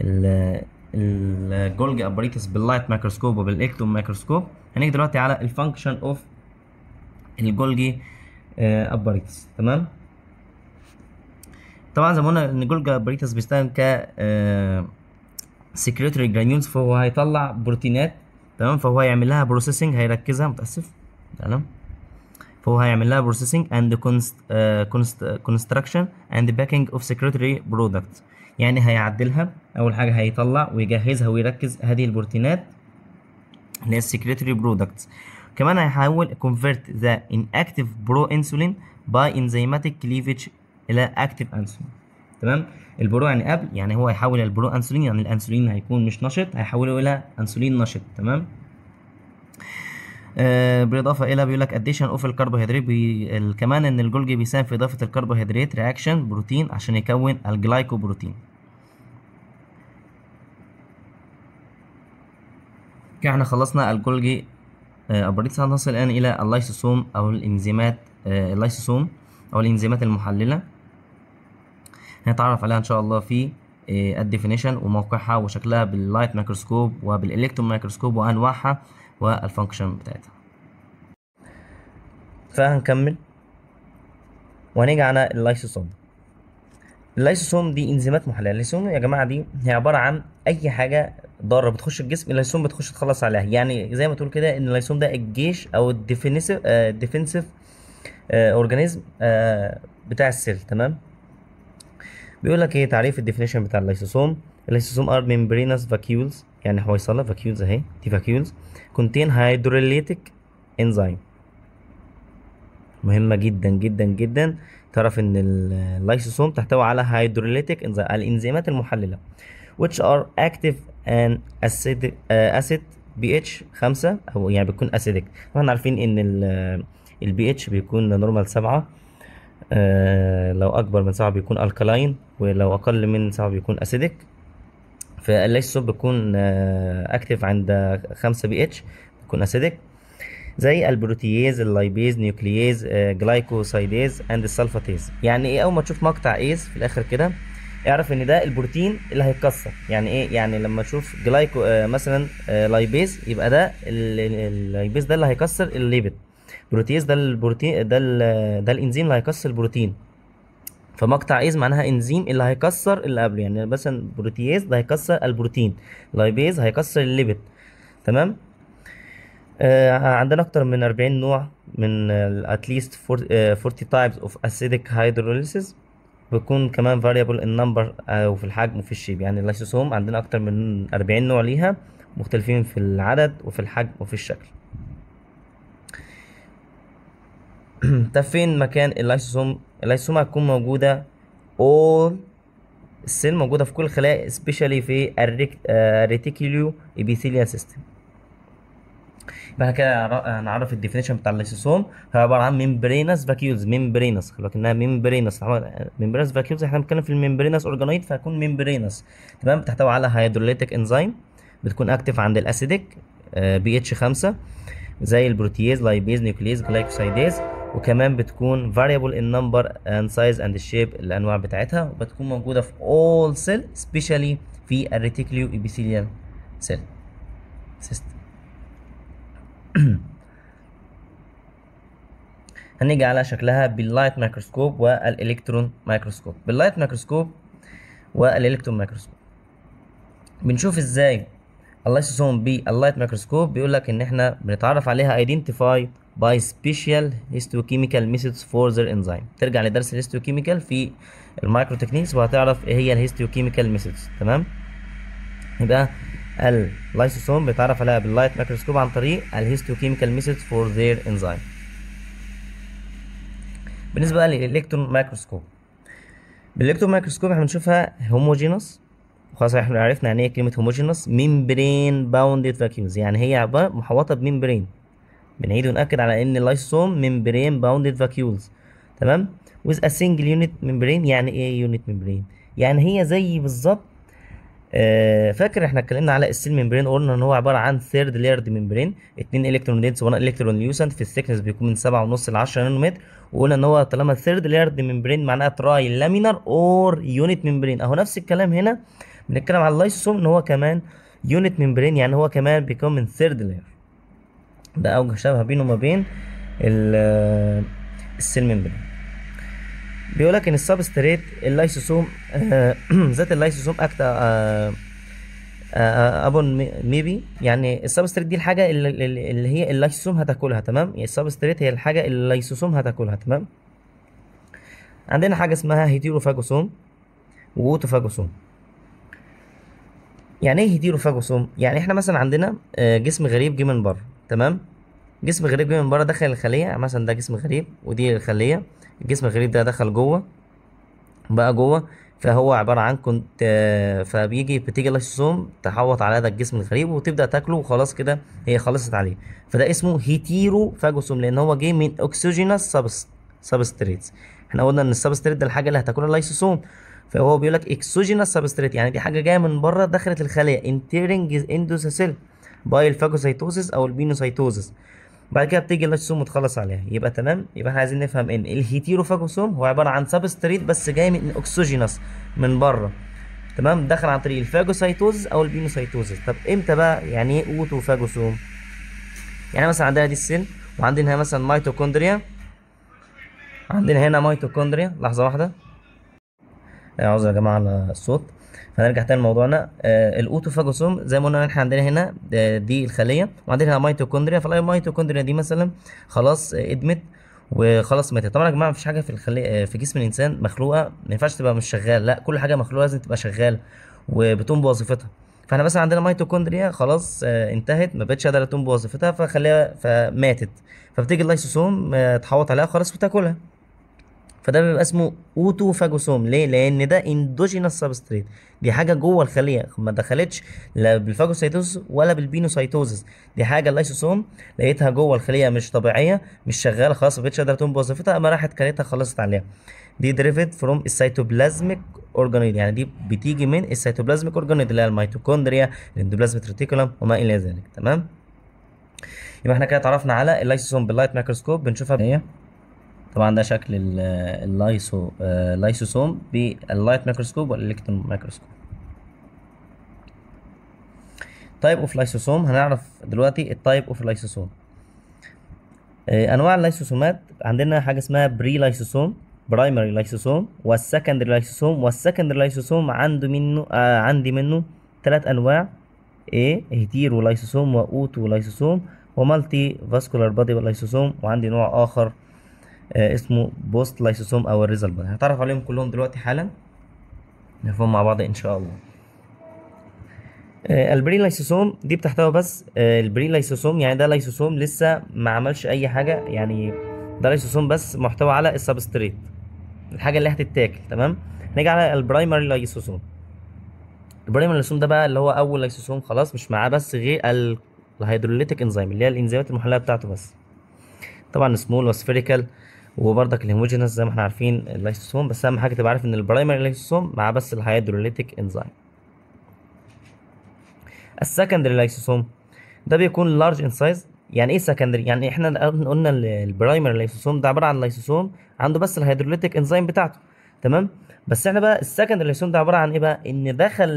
ال الجولجي ابريتس باللايت مايكروسكوب وبالالكترون مايكروسكوب هنيجي دلوقتي على الفانكشن اوف الجولجي آه، ابريتس تمام طبعا زي ما قلنا ان الجولجي ابريتس بيستخدم ك سكريتوري آه، جرانيولز فهو هيطلع بروتينات تمام فهو هيعمل لها بروسيسنج هيركزها متاسف تمام فهو هيعمل لها بروسيسنج اند كونستراكشن اند باكينج اوف سكرتري برودكت يعني هيعدلها اول حاجه هيطلع ويجهزها ويركز هذه البروتينات اللي هي السكرتري برودكتس كمان كونفرت convert the inactive برو انسولين by enzymatic cleavage الى active انسولين تمام البرو يعني قبل يعني هو هيحول البرو انسولين يعني الانسولين هيكون مش نشط هيحوله الى انسولين نشط تمام آه، بالاضافه الى بيقول لك اديشن اوف الكربوهيدرات بي... كمان ان الجولجي بيساهم في اضافه الكربوهيدرات رياكشن بروتين عشان يكون الجلايكوبروتين كده احنا خلصنا الجولجي ابريتس آه، هنصل الان الى اللايسوسوم او الانزيمات آه، اللايسوسوم او الانزيمات المحلله هنتعرف عليها ان شاء الله في الديفينيشن وموقعها وشكلها باللايت مايكروسكوب وبالالكترون مايكروسكوب وانواعها والفانكشن بتاعتها فهنكمل وهنيجي على اللايسوسوم اللايسوسوم دي انزيمات محلله اللايسوسوم يا جماعه دي هي عباره عن اي حاجه ضاره بتخش الجسم اللايسوسوم بتخش تخلص عليها يعني زي ما تقول كده ان اللايسوسوم ده الجيش او الديفينسيف آه ديفينسيف اورجانيزم آه، آه، بتاع السيل تمام بيقول لك ايه تعريف الديفينيشن بتاع اللايسوسوم الليسوسوم ار ميمبرينس فاكيولز يعني حويصله فاكيولز اهي دي فاكيولز كونتين هيدروليتيك انزيم مهمة جدا جدا جدا تعرف ان اللايسوسوم تحتوي على هيدروليتيك انزيم الانزيمات المحللة which are active and acidic uh, آه، acid pH 5 او يعني بتكون acidic احنا عارفين ان ال آه، pH بيكون نورمال 7 آه لو اكبر من 7 بيكون الكالين ولو اقل من 7 بيكون acidic فاللايس بيكون اكتف آه، عند 5 بي اتش بيكون اسيدك زي البروتياز اللايبيز نيوكلياز آه، جلايكوسايديز اند السلفاتيز يعني ايه اول ما تشوف مقطع ايز في الاخر كده اعرف ان ده البروتين اللي هيتكسر يعني ايه يعني لما تشوف جلايكو آه، مثلا لايبيز يبقى ده اللايبيز ده اللي هيكسر الليبيد بروتييز ده البروتين ده ده الانزيم اللي هيكسر البروتين فمقطع ايز معناها انزيم اللي هيكسر اللي قبله يعني مثلا بروتياز ده هيكسر البروتين لايبيز هيكسر الليبت تمام آه عندنا اكتر من 40 نوع من اتليست 40 تايبس اوف اسيديك هيدروليسيس بيكون كمان variable in number او آه، في الحجم وفي الشيب يعني اللايسوسوم عندنا اكتر من 40 نوع ليها مختلفين في العدد وفي الحجم وفي الشكل طب فين مكان اللايسوسوم اللايسوم هتكون موجودة all السيل موجودة في كل خلايا especially في الريتيكيليو ابيثيليال سيستم يبقى كده هنعرف الديفينيشن بتاع الليسوسوم هو عباره عن ميمبرينس فاكيولز ميمبرينس خلي بالك انها ميمبرينس ميمبرينس فاكيولز احنا بنتكلم في الميمبرينس اورجانويد فهتكون ميمبرينس تمام بتحتوي على هيدروليتيك انزيم بتكون اكتف عند الاسيديك بي اتش 5 زي البروتييز لايبيز نيوكليز جلايكوسايديز وكمان بتكون variable in number and size and shape الانواع بتاعتها وبتكون موجوده في all cell especially في الريتيكليو epithelial cell system هنيجي على شكلها باللايت مايكروسكوب والالكترون مايكروسكوب باللايت مايكروسكوب والالكترون مايكروسكوب بنشوف ازاي اللايسوسوم باللايت مايكروسكوب بيقول لك ان احنا بنتعرف عليها ايدنتيفاي باي سبيشال هيستوكيميكال ميثودز فور their انزيم ترجع لدرس الهيستوكيميكال في المايكرو تكنيكس وهتعرف ايه هي الهيستوكيميكال ميثودز تمام يبقى اللايسوسوم بيتعرف عليها باللايت مايكروسكوب عن طريق الهيستوكيميكال ميثودز فور ذير انزيم بالنسبه بقى للالكترون مايكروسكوب بالالكترون مايكروسكوب احنا بنشوفها هوموجينوس خلاص احنا عرفنا يعني ايه كلمه هوموجينوس ميمبرين باوندد فاكيومز يعني هي عباره محوطه بميمبرين بنعيد ونأكد على ان اللايسوم ممبرين باوندد فاكيولز تمام with a single unit membrane يعني ايه unit membrane يعني هي زي بالظبط آه فاكر احنا اتكلمنا على السيل ممبرين قلنا ان هو عباره عن ثيرد ليرد ممبرين اتنين الكترون دينس و الكترون ليوسنت في الثيكنس بيكون من 7.5 ل 10 نانومتر وقلنا ان هو طالما ثيرد ليرد ممبرين معناها تراي لامينر اور يونت ممبرين اهو نفس الكلام هنا بنتكلم على اللايسوم ان هو كمان يونت ممبرين يعني هو كمان بيكون من ثيرد لير ده اوجه شبه بينه وما بين ميمبرين بيقول لك ان السبستريت اللايسوسوم آه، ذات اللايسوسوم اكتا آه، آه، ابون ميبي يعني السبستريت دي الحاجه اللي هي اللايسوسوم هتاكلها تمام يعني السبستريت هي الحاجه اللي اللايسوسوم هتاكلها تمام عندنا حاجه اسمها هيتيروفاجوسوم ووتوفاجوسوم يعني ايه هيتيروفاجوسوم يعني احنا مثلا عندنا جسم غريب جه من بره تمام جسم غريب جه من بره دخل الخليه مثلا ده جسم غريب ودي الخليه الجسم الغريب ده دخل جوه بقى جوه فهو عباره عن كنت آه، فبيجي بتيجي لايسوسوم تحوط على هذا الجسم الغريب وتبدا تاكله وخلاص كده هي خلصت عليه فده اسمه هيتيرو فاجوسوم لان هو جاي من اوكسجينس سبستريتس احنا قلنا ان السبستريت ده الحاجه اللي هتاكلها اللايسوسوم فهو بيقول لك اكسوجينس سبستريت يعني دي حاجه جايه من بره دخلت الخليه انترنج اندوسيل باي الفاجوسايتوزس او البينوسايتوزس بعد كده بتيجي اللايسوسوم وتخلص عليها يبقى تمام يبقى احنا عايزين نفهم ان الهيتيروفاجوسوم هو عباره عن سبستريت بس جاي من اكسوجينس من بره تمام دخل عن طريق الفاجوسايتوزس او البينوسايتوزس طب امتى بقى يعني ايه اوتوفاجوسوم يعني مثلا عندنا دي السن وعندنا هنا مثلا ميتوكوندريا عندنا هنا ميتوكوندريا لحظه واحده اعوذ يا جماعه على الصوت فنرجع تاني لموضوعنا آه، الاوتوفاجوسوم زي ما قلنا احنا عندنا هنا آه، دي الخليه وعندنا ميتوكوندريا فالميتوكوندريا دي مثلا خلاص آه، ادمت وخلاص ماتت طبعا يا جماعه مفيش حاجه في الخليه في جسم الانسان مخلوقه ما ينفعش تبقى مش شغال لا كل حاجه مخلوقه لازم تبقى شغال وبتقوم بوظيفتها فاحنا مثلا عندنا ميتوكوندريا خلاص انتهت ما بقتش قادره تقوم بوظيفتها فخليها فماتت فبتيجي اللايسوسوم تحوط عليها خالص وتاكلها فده بيبقى اسمه اوتوفاجوسوم ليه لان ده اندوجينس سبستريت دي حاجه جوه الخليه ما دخلتش لا بالفاجوسيتوس ولا بالبينوسايتوزس دي حاجه اللايسوسوم لقيتها جوه الخليه مش طبيعيه مش شغاله خلاص ما بقتش قادره تقوم بوظيفتها اما راحت كليتها خلصت عليها دي دريفيد فروم السيتوبلازميك اورجانيد يعني دي بتيجي من السيتوبلازميك اورجانيد اللي هي الميتوكوندريا الاندوبلازميك ريتيكولم وما الى ذلك تمام يبقى احنا كده اتعرفنا على اللايسوسوم باللايت مايكروسكوب بنشوفها هي طبعا ده شكل اللايسو آه، لايسوسوم باللايت مايكروسكوب والالكترون مايكروسكوب تايب اوف لايسوسوم هنعرف دلوقتي التايب اوف لايسوسوم انواع اللايسوسومات عندنا حاجه اسمها بري لايسوسوم برايمري لايسوسوم والسكندري لايسوسوم والسكندري لايسوسوم عنده منه آه عندي منه ثلاث انواع ايه هيتيرو لايسوسوم واوتو لايسوسوم ومالتي فاسكولار بادي لايسوسوم وعندي نوع اخر آه، اسمه بوست لايسوسوم او الريزلبان هتعرف عليهم كلهم دلوقتي حالا نفهم مع بعض ان شاء الله آه، البري لايسوسوم دي بتحتوي بس آه، البري لايسوسوم يعني ده لايسوسوم لسه ما عملش اي حاجه يعني ده لايسوسوم بس محتوى على السبستريت الحاجه اللي هتتاكل تمام نيجي على البرايمري لايسوسوم البرايمري لايسوسوم ده بقى اللي هو اول لايسوسوم خلاص مش معاه بس غير الهيدروليتيك انزيم اللي هي الانزيمات المحلله بتاعته بس طبعا سمول وسفيريكال وبرضك الهيموجينس زي ما احنا عارفين اللايسوسوم بس اهم حاجه تبقى عارف ان البرايمري لايسوسوم معاه بس الهيدروليتيك انزيم السكندري لايسوسوم ده بيكون لارج ان سايز يعني ايه سكندري يعني احنا قلنا البرايمري لايسوسوم ده عباره عن لايسوسوم عنده بس الهيدروليتيك انزيم بتاعته تمام بس احنا بقى السكندري لايسوسوم ده عباره عن ايه بقى ان دخل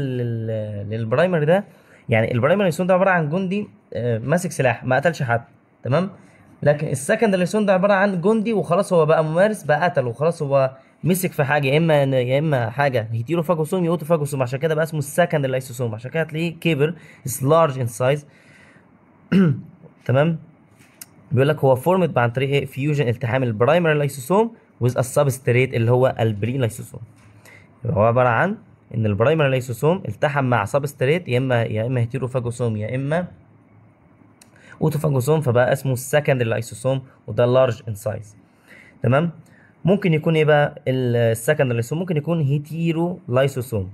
للبرايمري ده يعني البرايمري لايسوسوم ده عباره عن جندي آه، ماسك سلاح ما قتلش حد تمام لكن السكند ليسون ده عباره عن جندي وخلاص هو بقى ممارس بقى قتل وخلاص هو مسك في حاجه يا اما يا اما حاجه هيتيرو فاجوسوم يوتو فاجوسوم عشان كده بقى اسمه السكند ليسوسوم عشان كده هتلاقيه كبر از لارج ان سايز تمام بيقول لك هو فورمت عن طريق ايه فيوجن التحام البرايمري لايسوسوم ويز السبستريت اللي هو البري لايسوسوم هو عباره عن ان البرايمري ليسوسوم التحم مع سبستريت يا اما يا اما فاجوسوم يا اما اوتوفاجوسوم فبقى اسمه السكندري لايسوسوم وده لارج ان سايز تمام ممكن يكون ايه بقى السكندري لايسوسوم ممكن يكون هيتيرو لايسوسوم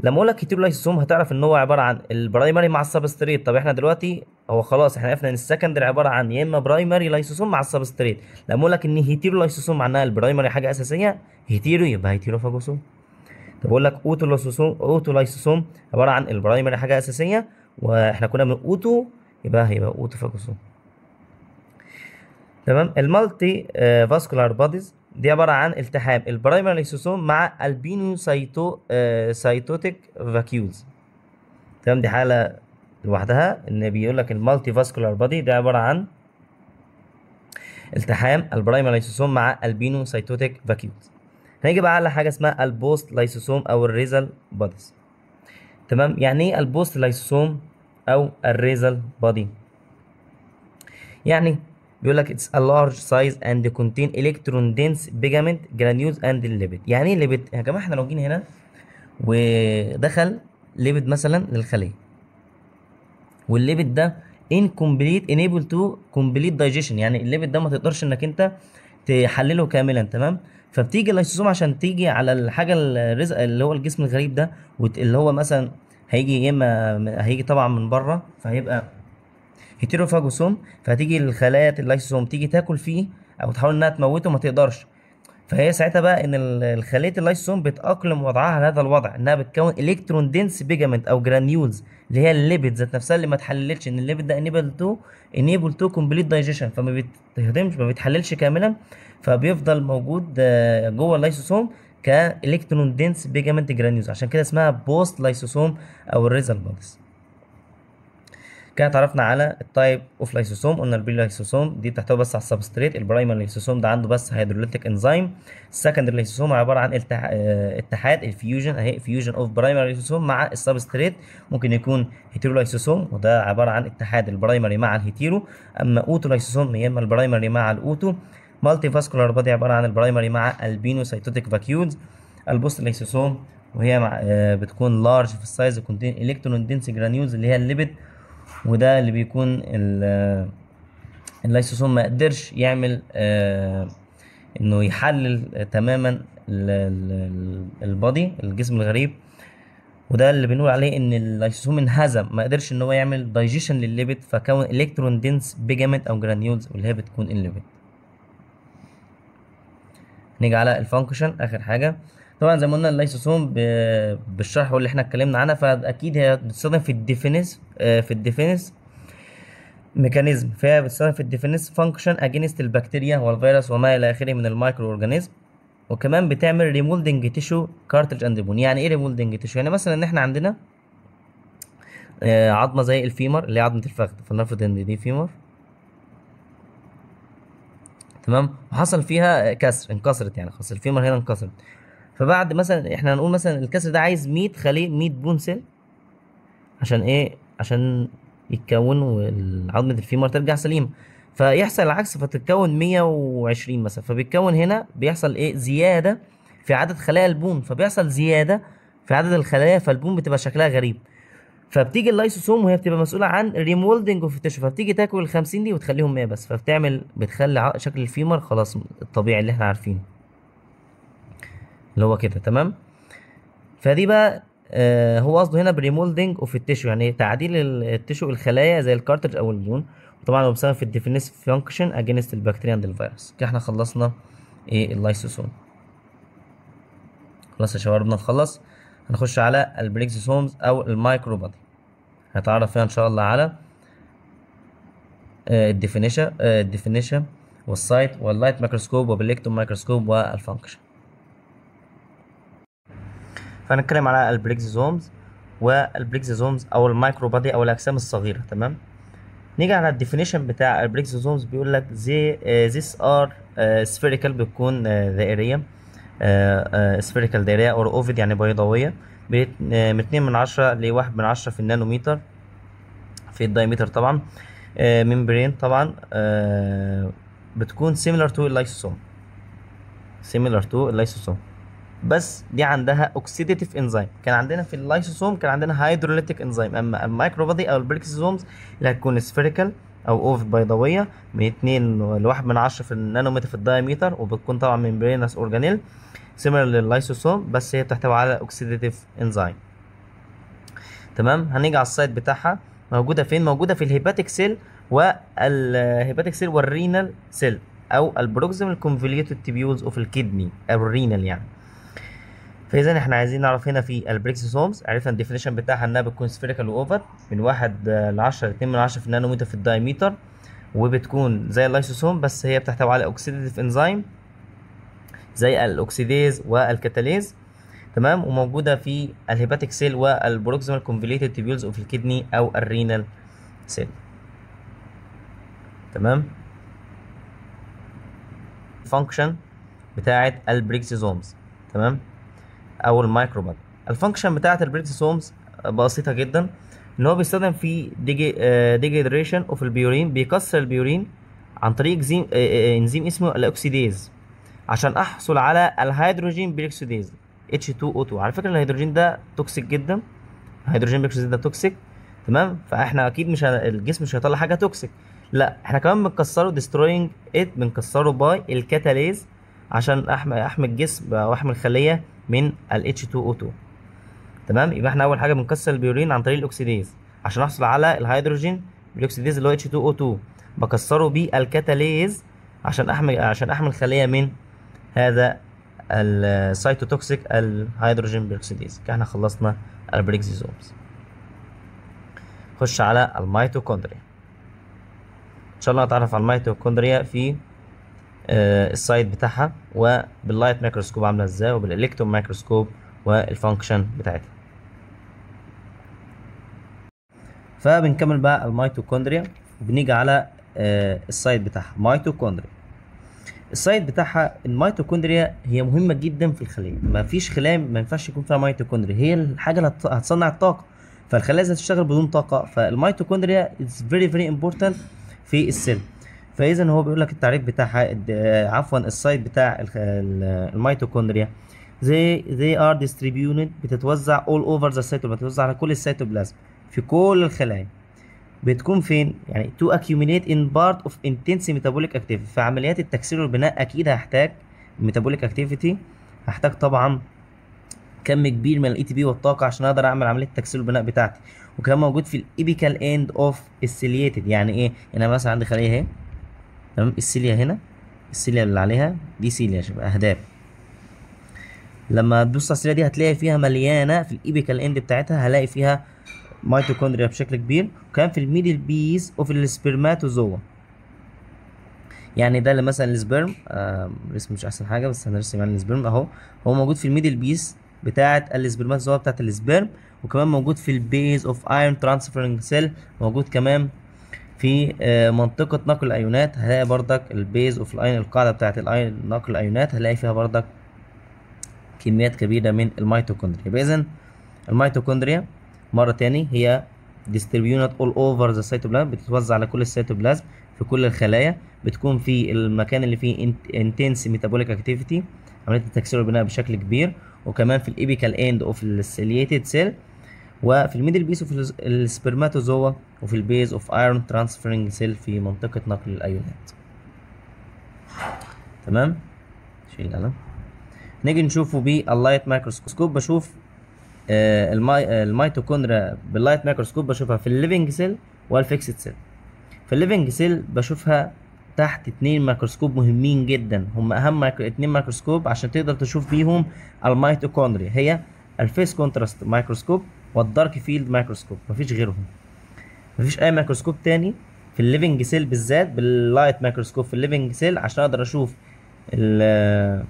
لما اقول لك هيتيرو لايسوسوم هتعرف ان هو عباره عن البرايمري مع السبستريت طب احنا دلوقتي هو خلاص احنا عرفنا ان السكندري عباره عن يا اما برايمري لايسوسوم مع السبستريت لما اقول لك ان هيتيرو لايسوسوم معناها البرايمري حاجه اساسيه هيتيرو يبقى هيتيرو فاجوسوم طب اقول لك اوتو لايسوسوم اوتو لايسوسوم عباره عن البرايمري حاجه اساسيه واحنا كنا من اوتو يبقى هيبقى اوتوفاجوسوم تمام المالتي فاسكولار آه، بوديز دي عباره عن التحام البرايمري ليسوسوم مع البينو سايتو سايتوتيك فاكيولز تمام دي حاله لوحدها ان بيقول لك المالتي فاسكولار بودي ده عباره عن التحام البرايمري لايسوسوم مع البينو سايتوتيك فاكيولز هنيجي بقى على حاجه اسمها البوست لايسوسوم او الريزل بوديز تمام يعني ايه البوست لايسوسوم أو الريزل بادي يعني بيقول لك اتس ا لارج سايز اند كونتين الكترون دنس بيجامنت جرانيوز اند lipid يعني ايه ليبيد يا جماعه احنا لو جينا هنا ودخل ليبيد مثلا للخليه والليبيد ده incomplete enable to complete digestion يعني الليبيد ده ما تقدرش انك انت تحلله كاملا تمام فبتيجي اللايسوسوم عشان تيجي على الحاجه الرزق اللي هو الجسم الغريب ده اللي هو مثلا هيجي يا اما هيجي طبعا من بره فهيبقى هيتروفاجوسوم فهتيجي الخلايا اللايسوسوم تيجي تاكل فيه او تحاول انها تموته ما تقدرش فهي ساعتها بقى ان الخليه اللايسوسوم بتاقلم وضعها على هذا الوضع انها بتكون الكترون دنس بيجامنت او جرانيولز اللي هي الليبيد ذات نفسها اللي ما تحللش ان الليبيد ده انيبل تو انيبل تو كومبليت دايجيشن فما بيتهضمش ما بيتحللش كاملا فبيفضل موجود آه، جوه اللايسوسوم كالكترون دنس بيجامنت جرانيوز عشان كده اسمها بوست لايسوسوم او الريزال بودز كده اتعرفنا على التايب اوف لايسوسوم قلنا البري لايسوسوم دي بتحتوي بس على السبستريت البرايمر لايسوسوم ده عنده بس هيدروليتيك انزيم السكندري لايسوسوم عباره عن آه، اتحاد الفيوجن اهي فيوجن اوف برايمر لايسوسوم مع السبستريت ممكن يكون هيترو لايسوسوم وده عباره عن اتحاد البرايمري مع الهيترو اما اوتو لايسوسوم يا اما البرايمري مع الاوتو مالتي فاسكولار بادي عباره عن البرايمري مع البينو سيتوتيك فاكيولز البوست ليسوسوم وهي مع آه، بتكون لارج في السايز كونتين الكترون دنس جرانيولز اللي هي الليبيد وده اللي بيكون آه، الليسوسوم ما قدرش يعمل آه، انه يحلل تماما البادي الجسم الغريب وده اللي بنقول عليه ان الليسوسوم انهزم ما قدرش ان هو يعمل دايجيشن للليبت فكون الكترون دنس بيجامنت او جرانيولز واللي هي بتكون الليبت نيجي على الفانكشن اخر حاجه طبعا زي ما قلنا اللايسوسوم بالشرح واللي احنا اتكلمنا عنها فاكيد هي بتستخدم في الديفينس آه، في الديفينس ميكانيزم فهي بتستخدم في الديفينس فانكشن اجينست البكتيريا والفيروس وما الى اخره من المايكرو اورجانيزم وكمان بتعمل ريمولدنج تيشو كارتج اند بون يعني ايه ريمولدنج تيشو يعني مثلا ان احنا عندنا آه، عظمه زي الفيمر اللي هي عظمه الفخذ فلنفرض ان دي فيمر تمام وحصل فيها كسر انكسرت يعني خلاص الفيمر هنا انكسرت فبعد مثلا احنا هنقول مثلا الكسر ده عايز 100 خليه 100 بون سيل عشان ايه عشان يتكون وعظمه الفيمر ترجع سليمه فيحصل العكس فتتكون 120 مثلا فبيتكون هنا بيحصل ايه زياده في عدد خلايا البون فبيحصل زياده في عدد الخلايا فالبون بتبقى شكلها غريب فبتيجي اللايسوسوم وهي بتبقى مسؤوله عن ريمولدنج اوف التشو فبتيجي تاكل ال 50 دي وتخليهم 100 بس فبتعمل بتخلي شكل الفيمر خلاص الطبيعي اللي احنا عارفينه اللي هو كده تمام فدي بقى آه هو قصده هنا بريمولدنج اوف التشو يعني تعديل التشو الخلايا زي الكارترج او الجون وطبعا هو بسبب في الديفينس فانكشن اجينست البكتيريا اند الفيروس كده احنا خلصنا ايه اللايسوسوم خلاص يا شباب نخلص هنخش على البريكسوسومز او المايكروبادي هنتعرف فيها ان شاء الله على الديفينيشن آه، الديفينيشن آه، والسايت واللايت مايكروسكوب وبالكتون مايكروسكوب والفانكشن فهنتكلم على البريكسوسومز والبريكسوسومز او المايكروبادي او الاجسام الصغيره تمام نيجي على الديفينيشن بتاع البريكسوسومز بيقول لك زي ذيس ار سفيريكال بتكون دائريه آه، سفيريكال دايريه اور اوفيد يعني بيضاويه آه، من 2 من 10 ل 1 من 10 في النانوميتر في الدايمتر طبعا ميمبرين آه، طبعا آه، بتكون سيميلر تو اللايسوسوم سيميلر تو اللايسوسوم بس دي عندها اوكسيديتيف انزيم كان عندنا في اللايسوسوم كان عندنا هيدروليتيك انزيم اما المايكروبادي او البريكسيزومز اللي هتكون سفيريكال او اوف بيضاويه من 2 ل 1 من 10 في النانومتر في الدايمتر وبتكون طبعا ممبرينس اورجانيل سيميلر لللايسوسوم بس هي بتحتوي على اوكسيديتيف انزيم تمام هنيجي على السايت بتاعها موجوده فين موجوده في الهيباتيك سيل والهيباتيك سيل والرينال سيل او البروكسيمال كونفليتد تيبيولز اوف الكدني او الرينال يعني فاذا احنا عايزين نعرف هنا في البريكسوسومز عرفنا الديفينيشن بتاعها انها بتكون سفيريكال واوفال من 1 ل 10 2 من 10 في النانومتر في الدايمتر وبتكون زي اللايسوسوم بس هي بتحتوي على اوكسيديتيف انزيم زي الاوكسيديز والكاتاليز تمام وموجوده في الهيباتيك سيل والبروكسيمال كونفليتد تيبيولز اوف الكدني او الرينال سيل تمام فانكشن بتاعه البريكسيزومز تمام او المايكروبات الفانكشن بتاعه البريتسومز آه، بسيطه جدا ان هو بيستخدم في ديجريشن اوف البيورين بيكسر البيورين عن طريق زيم آه، آه، انزيم اسمه الاكسيديز عشان احصل على الهيدروجين بيروكسيديز H2O2 على فكره الهيدروجين ده توكسيك جدا الهيدروجين بيروكسيديز ده توكسيك تمام فاحنا اكيد مش الجسم مش هيطلع حاجه توكسيك لا احنا كمان بنكسره ديستروينج ات بنكسره باي الكاتاليز عشان احمي احمي الجسم او احمي الخليه من ال H2O2 تمام يبقى احنا اول حاجه بنكسر البيورين عن طريق الاكسيديز عشان احصل على الهيدروجين بالاكسيديز اللي هو H2O2 بكسره بالكاتاليز عشان احمل عشان احمل خليه من هذا السيتوتوكسيك الهيدروجين بيروكسيديز احنا خلصنا البريكزيزومز خش على الميتوكوندريا ان شاء الله هتعرف على الميتوكوندريا في آه، السايد بتاعها وباللايت مايكروسكوب عامله ازاي وبالالكترون مايكروسكوب والفانكشن بتاعتها فبنكمل بقى الميتوكوندريا وبنيجي على آه، السايد بتاعها ميتوكوندريا السايد بتاعها الميتوكوندريا هي مهمه جدا في الخليه ما فيش خلايا ما ينفعش يكون فيها ميتوكوندريا هي الحاجه اللي هتصنع الطاقه فالخلايا تشتغل بدون طاقه فالميتوكوندريا از فيري فيري امبورتنت في السيل فاذا هو بيقول لك التعريف بتاعها عفوا السايت بتاع الميتوكوندريا they they are distributed بتتوزع all over the cytoplasm بتتوزع على كل السيتوبلازم في كل الخلايا بتكون فين يعني to accumulate in part of intense metabolic activity في عمليات التكسير والبناء اكيد هحتاج metabolic activity هحتاج طبعا كم كبير من الاي تي e بي والطاقه عشان اقدر اعمل عمليه التكسير والبناء بتاعتي وكمان موجود في الايبيكال اند اوف السيليتد يعني ايه يعني انا مثلا عندي خليه اهي تمام السيليا هنا السيليا اللي عليها دي سيليا شوف اهداب لما تبص على السيليا دي هتلاقي فيها مليانه في الايبيكال اند بتاعتها هلاقي فيها ميتوكوندريا بشكل كبير وكمان في الميدل بيز اوف السبرماتوزوا يعني ده اللي مثلا السبرم آه رسم مش احسن حاجه بس هنرسم يعني السبرم اهو هو موجود في الميدل بيس بتاعه السبرماتوزوا بتاعه السبرم وكمان موجود في البيز اوف ايرون ترانسفيرنج سيل موجود كمان في آه، منطقة نقل الأيونات هلاقي بردك البيز اوف الأيون القاعدة بتاعت الأيون نقل الأيونات هلاقي فيها بردك كميات كبيرة من الميتوكوندريا يبقى الميتوكوندريا مرة تاني هي ديستريبيونت اول اوفر ذا سيتوبلازم بتتوزع على كل السيتوبلازم في كل الخلايا بتكون في المكان اللي فيه انتنس ميتابوليك اكتيفيتي عملية التكسير والبناء بشكل كبير وكمان في الابيكال اند اوف السيليتد سيل وفي الميدل بيس وفي السبرماتوزوا وفي البيز اوف ايرون ترانسفيرنج سيل في منطقة نقل الايونات تمام شيل القلم نيجي نشوفه باللايت مايكروسكوب بشوف آه, آه، الميتوكوندرا الميتوكوندريا باللايت مايكروسكوب بشوفها في الليفنج سيل والفيكسد سيل في الليفنج سيل بشوفها تحت اتنين مايكروسكوب مهمين جدا هم اهم اتنين مايكروسكوب عشان تقدر تشوف بيهم الميتوكوندريا هي الفيس كونتراست مايكروسكوب والدارك فيلد مايكروسكوب مفيش غيرهم مفيش اي مايكروسكوب تاني في الليفنج سيل بالذات باللايت مايكروسكوب في الليفنج سيل عشان اقدر اشوف ال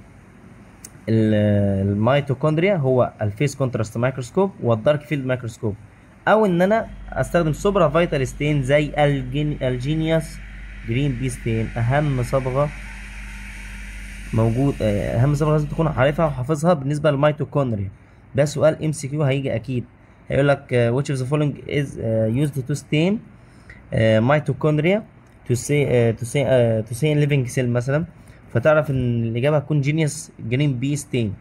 الميتوكوندريا هو الفيس كونتراست مايكروسكوب والدارك فيلد مايكروسكوب او ان انا استخدم سوبرا فايتال ستين زي الجينيوس جرين بي ستين اهم صبغه موجود اهم صبغه لازم تكون عارفها وحافظها بالنسبه للميتوكوندريا ده سؤال ام سي كيو هيجي اكيد هيقول لك آه، which of the following is آه، used to stain آه، mitochondria to say to say to say living cell مثلا فتعرف ان الاجابه هتكون جينيوس جرين بي ستين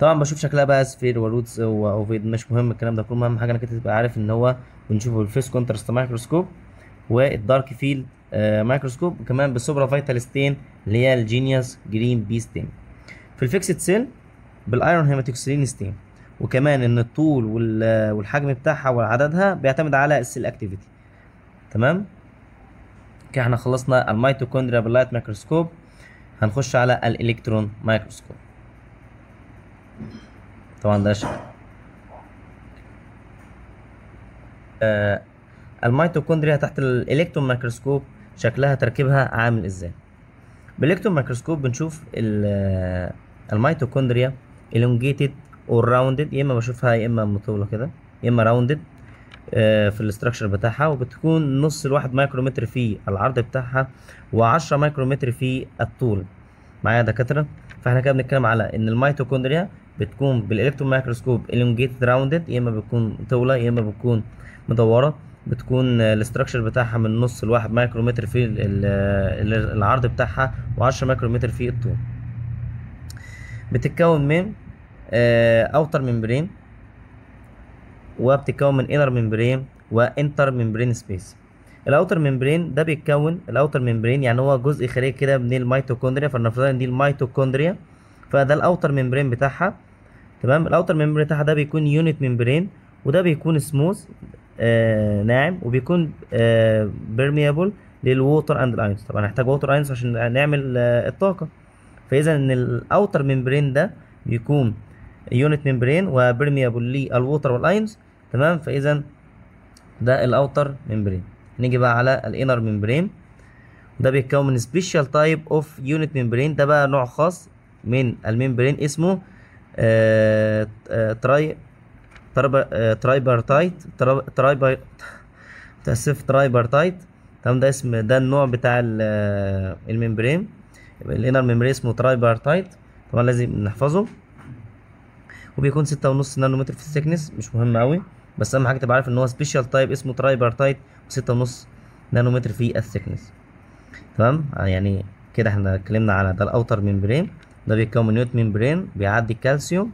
طبعا بشوف شكلها بقى اسفير ورودز واوفيد مش مهم الكلام ده كله مهم حاجه انك تبقى عارف ان هو بنشوفه بالفيس كونترست مايكروسكوب والدارك فيلد مايكروسكوب وكمان بالسوبرا فيتال ستين اللي هي الجينيوس جرين بي ستين في الفيكسد سيل بالايرون هيماتوكسيلين ستين وكمان ان الطول والحجم بتاعها وعددها بيعتمد على السيل اكتيفيتي تمام كده احنا خلصنا الميتوكوندريا باللايت ميكروسكوب هنخش على الالكترون مايكروسكوب طبعا ده شكل آه الميتوكوندريا تحت الالكترون مايكروسكوب شكلها تركيبها عامل ازاي بالالكترون مايكروسكوب بنشوف الميتوكوندريا elongated راوندد يا اما بشوفها يا اما مطوله كده يا اما راوندد آه، في الاستراكشر بتاعها وبتكون نص الواحد مايكرومتر في العرض بتاعها و10 مايكرومتر في الطول معايا دكاتره فاحنا كده بنتكلم على ان الميتوكوندريا بتكون بالالكترون مايكروسكوب الونجيتد راوندد يا اما بتكون طوله يا اما بتكون مدوره بتكون الاستراكشر بتاعها من نص لواحد مايكرومتر في العرض بتاعها و10 مايكرومتر في الطول بتتكون من اوتر ممبرين وبتتكون من انر ممبرين وانتر ممبرين سبيس الاوتر ممبرين ده بيتكون الاوتر ممبرين يعني هو جزء خارجي كده من الميتوكوندريا فلنفترض ان دي الميتوكوندريا فده الاوتر ممبرين بتاعها تمام الاوتر ممبرين بتاعها ده بيكون يونت ممبرين وده بيكون سموث آه ناعم وبيكون آه بيرميبل للووتر اند الاينز طبعا هنحتاج ووتر اينز عشان نعمل آه الطاقه فاذا ان الاوتر ممبرين ده بيكون يونت ممبرين وبرميابل للوتر والاينز تمام فاذا ده الاوتر ممبرين نيجي بقى على الانر ممبرين ده بيتكون من سبيشال تايب اوف يونت ممبرين ده بقى نوع خاص من الممبرين اسمه آه، آه، تراي ترايبرتايت آه، ترايبر تأسف ترايبرتايت تمام ده اسم ده النوع بتاع الممبرين الانر ممبرين اسمه ترايبرتايت طبعا لازم نحفظه وبيكون ستة ونص نانومتر في الثيكنس مش مهم قوي بس اهم حاجه تبقى عارف ان هو سبيشال تايب اسمه ترايبرتايت وستة ونص نانومتر في الثيكنس تمام آه، يعني كده احنا اتكلمنا على ده الاوتر ميمبرين ده بيتكون من نيوت ميمبرين بيعدي الكالسيوم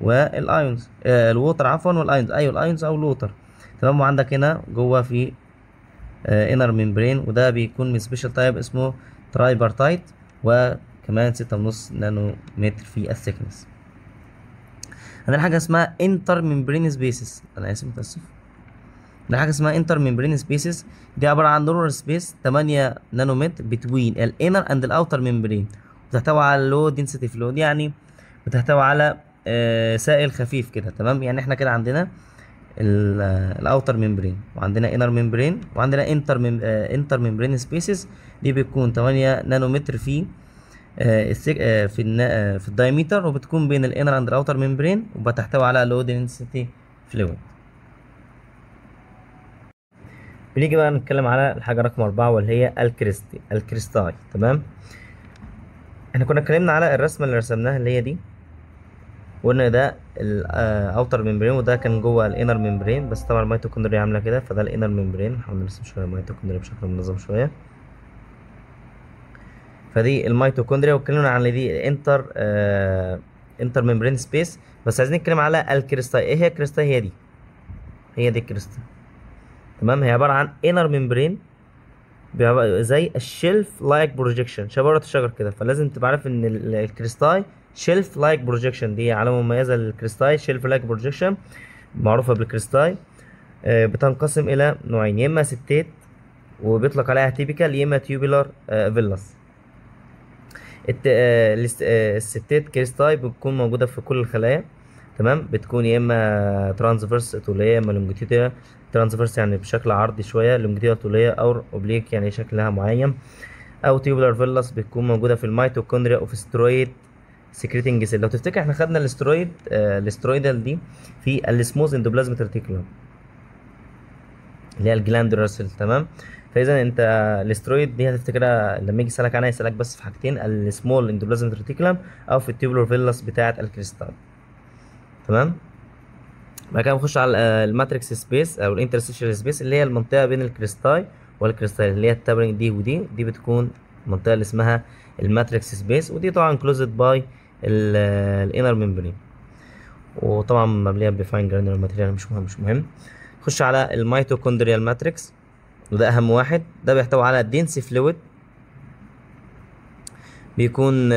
والايونز آه الووتر عفوا والايونز ايوه الايونز او الووتر تمام وعندك هنا جوه في آه انر ميمبرين وده بيكون من سبيشال تايب اسمه ترايبرتايت وكمان ستة ونص نانو متر في الثيكنس عندنا حاجه اسمها انتر ممبرين سبيسز انا اسف متاسف عندنا حاجه اسمها انتر ممبرين سبيسز دي عباره عن نورال سبيس 8 نانومتر بتوين الانر اند الاوتر ممبرين بتحتوي على لو دنسيتي فلود يعني بتحتوي على آه، سائل خفيف كده تمام يعني احنا كده عندنا الاوتر آه، ممبرين وعندنا انر ممبرين وعندنا انتر مم... انتر ممبرين سبيسز دي بتكون 8 نانومتر في آه، آه، في آه، في الدايمتر وبتكون بين الانر اند الاوتر ميمبرين وبتحتوي على لو دنسيتي فلويد بنيجي بقى نتكلم على الحاجه رقم أربعة واللي هي الكريستي الكريستاي تمام احنا كنا اتكلمنا على الرسمه اللي رسمناها اللي هي دي وقلنا ده الاوتر ميمبرين وده كان جوه الانر ميمبرين بس طبعا الميتوكوندريا عامله كده فده الانر ميمبرين هنرسم شويه الميتوكوندريا بشكل منظم شويه فدي الميتوكوندريا واتكلمنا عن دي الانتر آه انتر ميمبرين سبيس بس عايزين نتكلم على الكريستال ايه هي الكريستال هي دي هي دي الكريستال تمام هي عباره عن انر ميمبرين زي الشيلف لايك بروجيكشن شبه الشجر كده فلازم تبقى عارف ان الكريستاي شيلف لايك بروجيكشن دي علامه مميزه للكريستاي شيلف لايك بروجيكشن معروفه بالكريستاي آه، بتنقسم الى نوعين يا اما ستيت وبيطلق عليها تيبيكال يا اما تيوبيلار آه، فيلاس آه، آه، الستات كيس تايب بتكون موجودة في كل الخلايا تمام بتكون يا اما ترانسفيرس طولية يا اما لونجيتيوديا ترانسفيرس يعني بشكل عرضي شوية لونجيتيوديا طولية او اوبليك يعني شكلها معين او تيوبلر فيلاس بتكون موجودة في الميتوكوندريا اوف سترويد سكريتنج سيل لو تفتكر احنا خدنا الاسترويد الاسترويدال آه، دي في السموز اندوبلازمت ريتيكولم اللي هي الجلاند راسل تمام فاذا انت الاسترويد دي هتفتكرها لما يجي يسالك عنها يسالك بس في حاجتين السمول اندوبلازم ريتيكولم او في التيبلور فيلاس بتاعه الكريستال تمام بعد كده بنخش على الماتريكس سبيس او الانترستيشال سبيس اللي هي المنطقه بين الكريستاي والكريستال اللي هي التابرنج دي ودي دي بتكون المنطقه اللي اسمها الماتريكس سبيس ودي طبعا كلوزد باي الانر ميمبرين وطبعا مبليه بفاين جرانيولار ماتيريال مش مهم مش مهم خش على الميتوكوندريال ماتريكس وده اهم واحد ده بيحتوي على دينس فلويد بيكون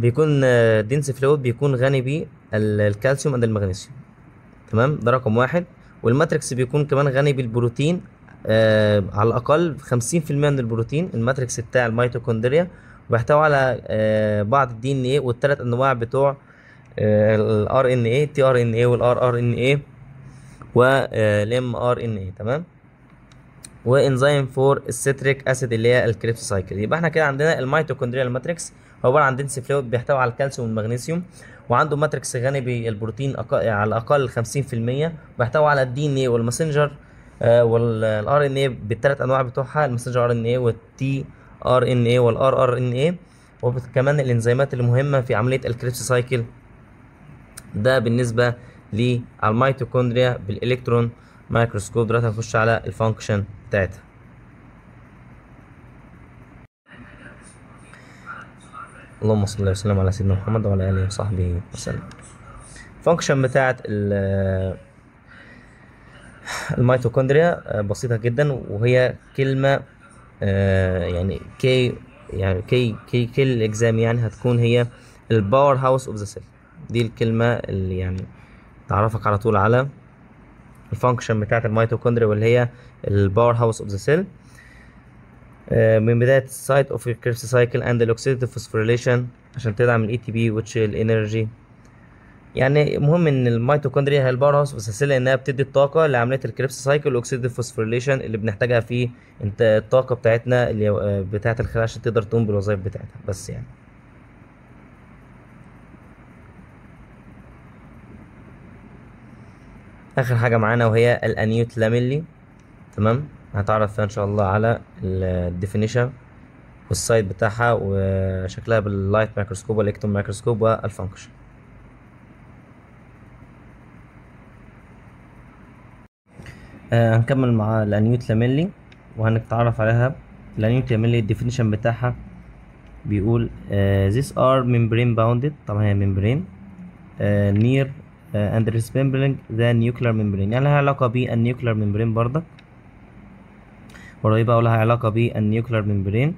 بيكون آه فلويد بيكون غني بالكالسيوم اند المغنيسيوم تمام ده رقم واحد والماتريكس بيكون كمان غني بالبروتين آه على الاقل 50% من البروتين الماتريكس بتاع الميتوكوندريا وبيحتوي على آه بعض الدي ان ايه والثلاث انواع بتوع الار ان ايه تي ار ان ايه والار ار ان ايه والام آه، ار ان اي تمام وانزيم فور السيتريك اسيد اللي هي الكريبس سايكل يبقى احنا كده عندنا الميتوكوندريال ماتريكس عباره عن دنس فلويد بيحتوي على الكالسيوم والمغنيسيوم وعنده ماتريكس غني بالبروتين على الاقل 50% بيحتوي على الدي ان اي والماسنجر آه، والار ان اي بالثلاث انواع بتوعها الماسنجر ار ان اي والتي ار ان اي والار ار ان اي وكمان الانزيمات المهمه في عمليه الكريبس سايكل ده بالنسبه للميتوكوندريا بالالكترون مايكروسكوب دلوقتي هنخش على الفانكشن بتاعتها اللهم صل وسلم على سيدنا محمد وعلى اله وصحبه وسلم الفانكشن بتاعت الميتوكوندريا بسيطه جدا وهي كلمه آه، يعني كي يعني كي كي كل اكزام يعني هتكون هي الباور هاوس اوف ذا سيل دي الكلمه اللي يعني تعرفك على طول على الفانكشن بتاعه الميتوكوندريا واللي هي الباور هاوس اوف ذا سيل من بدايه السايت اوف الكريبس سايكل اند الاوكسيديتيف فوسفوريليشن عشان تدعم الاي تي بي وتش الانرجي يعني مهم ان الميتوكوندريا هي الباور هاوس سيل انها بتدي الطاقه لعمليه الكريبس سايكل والاكسيد فوسفوريليشن اللي بنحتاجها في الطاقه بتاعتنا اللي آه، بتاعه الخلايا عشان تقدر تقوم بالوظائف بتاعتها بس يعني اخر حاجه معانا وهي الانيوت لاميلي تمام هتعرف فيها ان شاء الله على الديفينيشن والسايد بتاعها وشكلها باللايت مايكروسكوب والالكترون مايكروسكوب والفانكشن آه هنكمل مع الانيوت لاميلي وهنتعرف عليها الانيوت لاميلي الديفينيشن بتاعها بيقول uh, آه، these are membrane bounded طبعا هي membrane uh, near آه، and resembling the nuclear membrane يعني لها علاقة بالنيوكلير ممبرين برضك قريبة لها علاقة بالنيوكلير ممبرين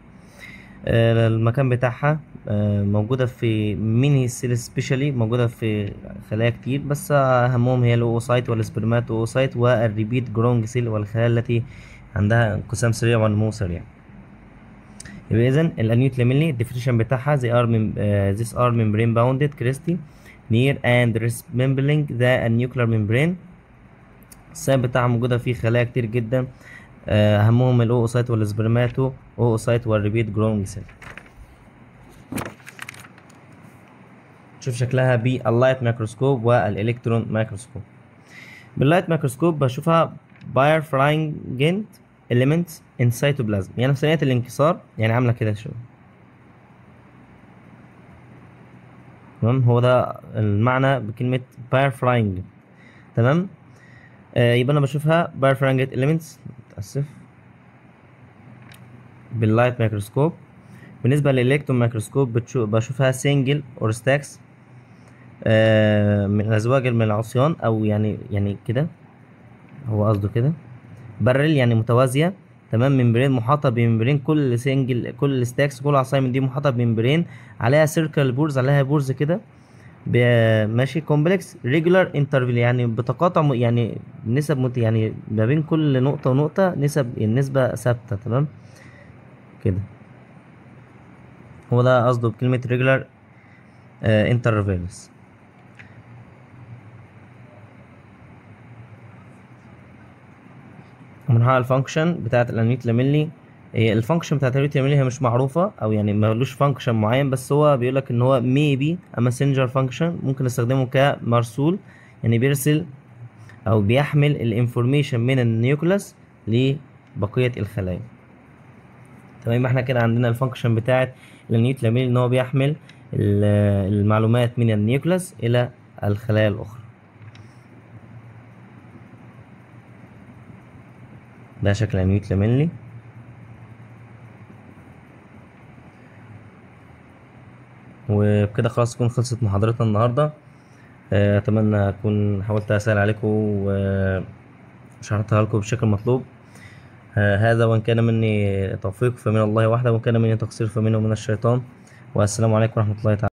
آه، المكان بتاعها آه، موجودة في ميني سيل سبيشالي موجودة في خلايا كتير بس أهمهم هي الأوسايت والسبرمات أوسايت والريبيت جرونج سيل والخلايا التي عندها انقسام سريع ونمو سريع يبقى إذن الأنيوت لاميلي الديفينيشن بتاعها زي ار ذيس ار ممبرين باوندد كريستي near and resembling the nuclear membrane السبب بتاعها موجودة فيه خلايا كتير جدا أهمهم آه، الأوسايت والسبرماتو أوسايت والريبيت جروينج سيل شوف شكلها باللايت مايكروسكوب والإلكترون مايكروسكوب باللايت مايكروسكوب بشوفها باير فراينجنت إليمنتس إن سيتوبلازم يعني في ثانية الانكسار يعني عاملة كده شوية تمام هو ده المعنى بكلمه باير فلاينج تمام آه يبقى انا بشوفها باير فلاينج اليمنتس متاسف باللايت مايكروسكوب بالنسبه للالكترون مايكروسكوب بشوفها سنجل اور ستاكس آه من ازواج من العصيان او يعني يعني كده هو قصده كده برل يعني متوازيه تمام ميمبرين محاطه بميمبرين كل سنجل كل ستاكس كل عصايه دي محاطه بميمبرين عليها سيركل بورز عليها بورز كده ماشي كومبلكس ريجولار انترفيل يعني بتقاطع يعني نسب مت يعني ما بين كل نقطه ونقطه نسب النسبه يعني ثابته تمام كده هو ده قصده بكلمه ريجولار انترفيلز آه، منها الفانكشن بتاعت الانيت لاميلي الفانكشن بتاعت الانيت لاميلي هي مش معروفه او يعني ملوش فانكشن معين بس هو بيقول لك ان هو ميبي ا ماسنجر فانكشن ممكن نستخدمه كمرسول يعني بيرسل او بيحمل الانفورميشن من النيوكلس لبقيه الخلايا تمام احنا كده عندنا الفانكشن بتاعت الانيت لاميلي ان هو بيحمل المعلومات من النيوكلس الى الخلايا الاخرى ده شكل نيوت لاملي وبكده خلاص تكون خلصت محاضرتنا النهارده آه، اتمنى اكون حاولت اسهل عليكم وشرحتها لكم بالشكل المطلوب آه، هذا وان كان مني توفيق فمن الله وحده وان كان مني تقصير فمنه من الشيطان والسلام عليكم ورحمه الله تعالى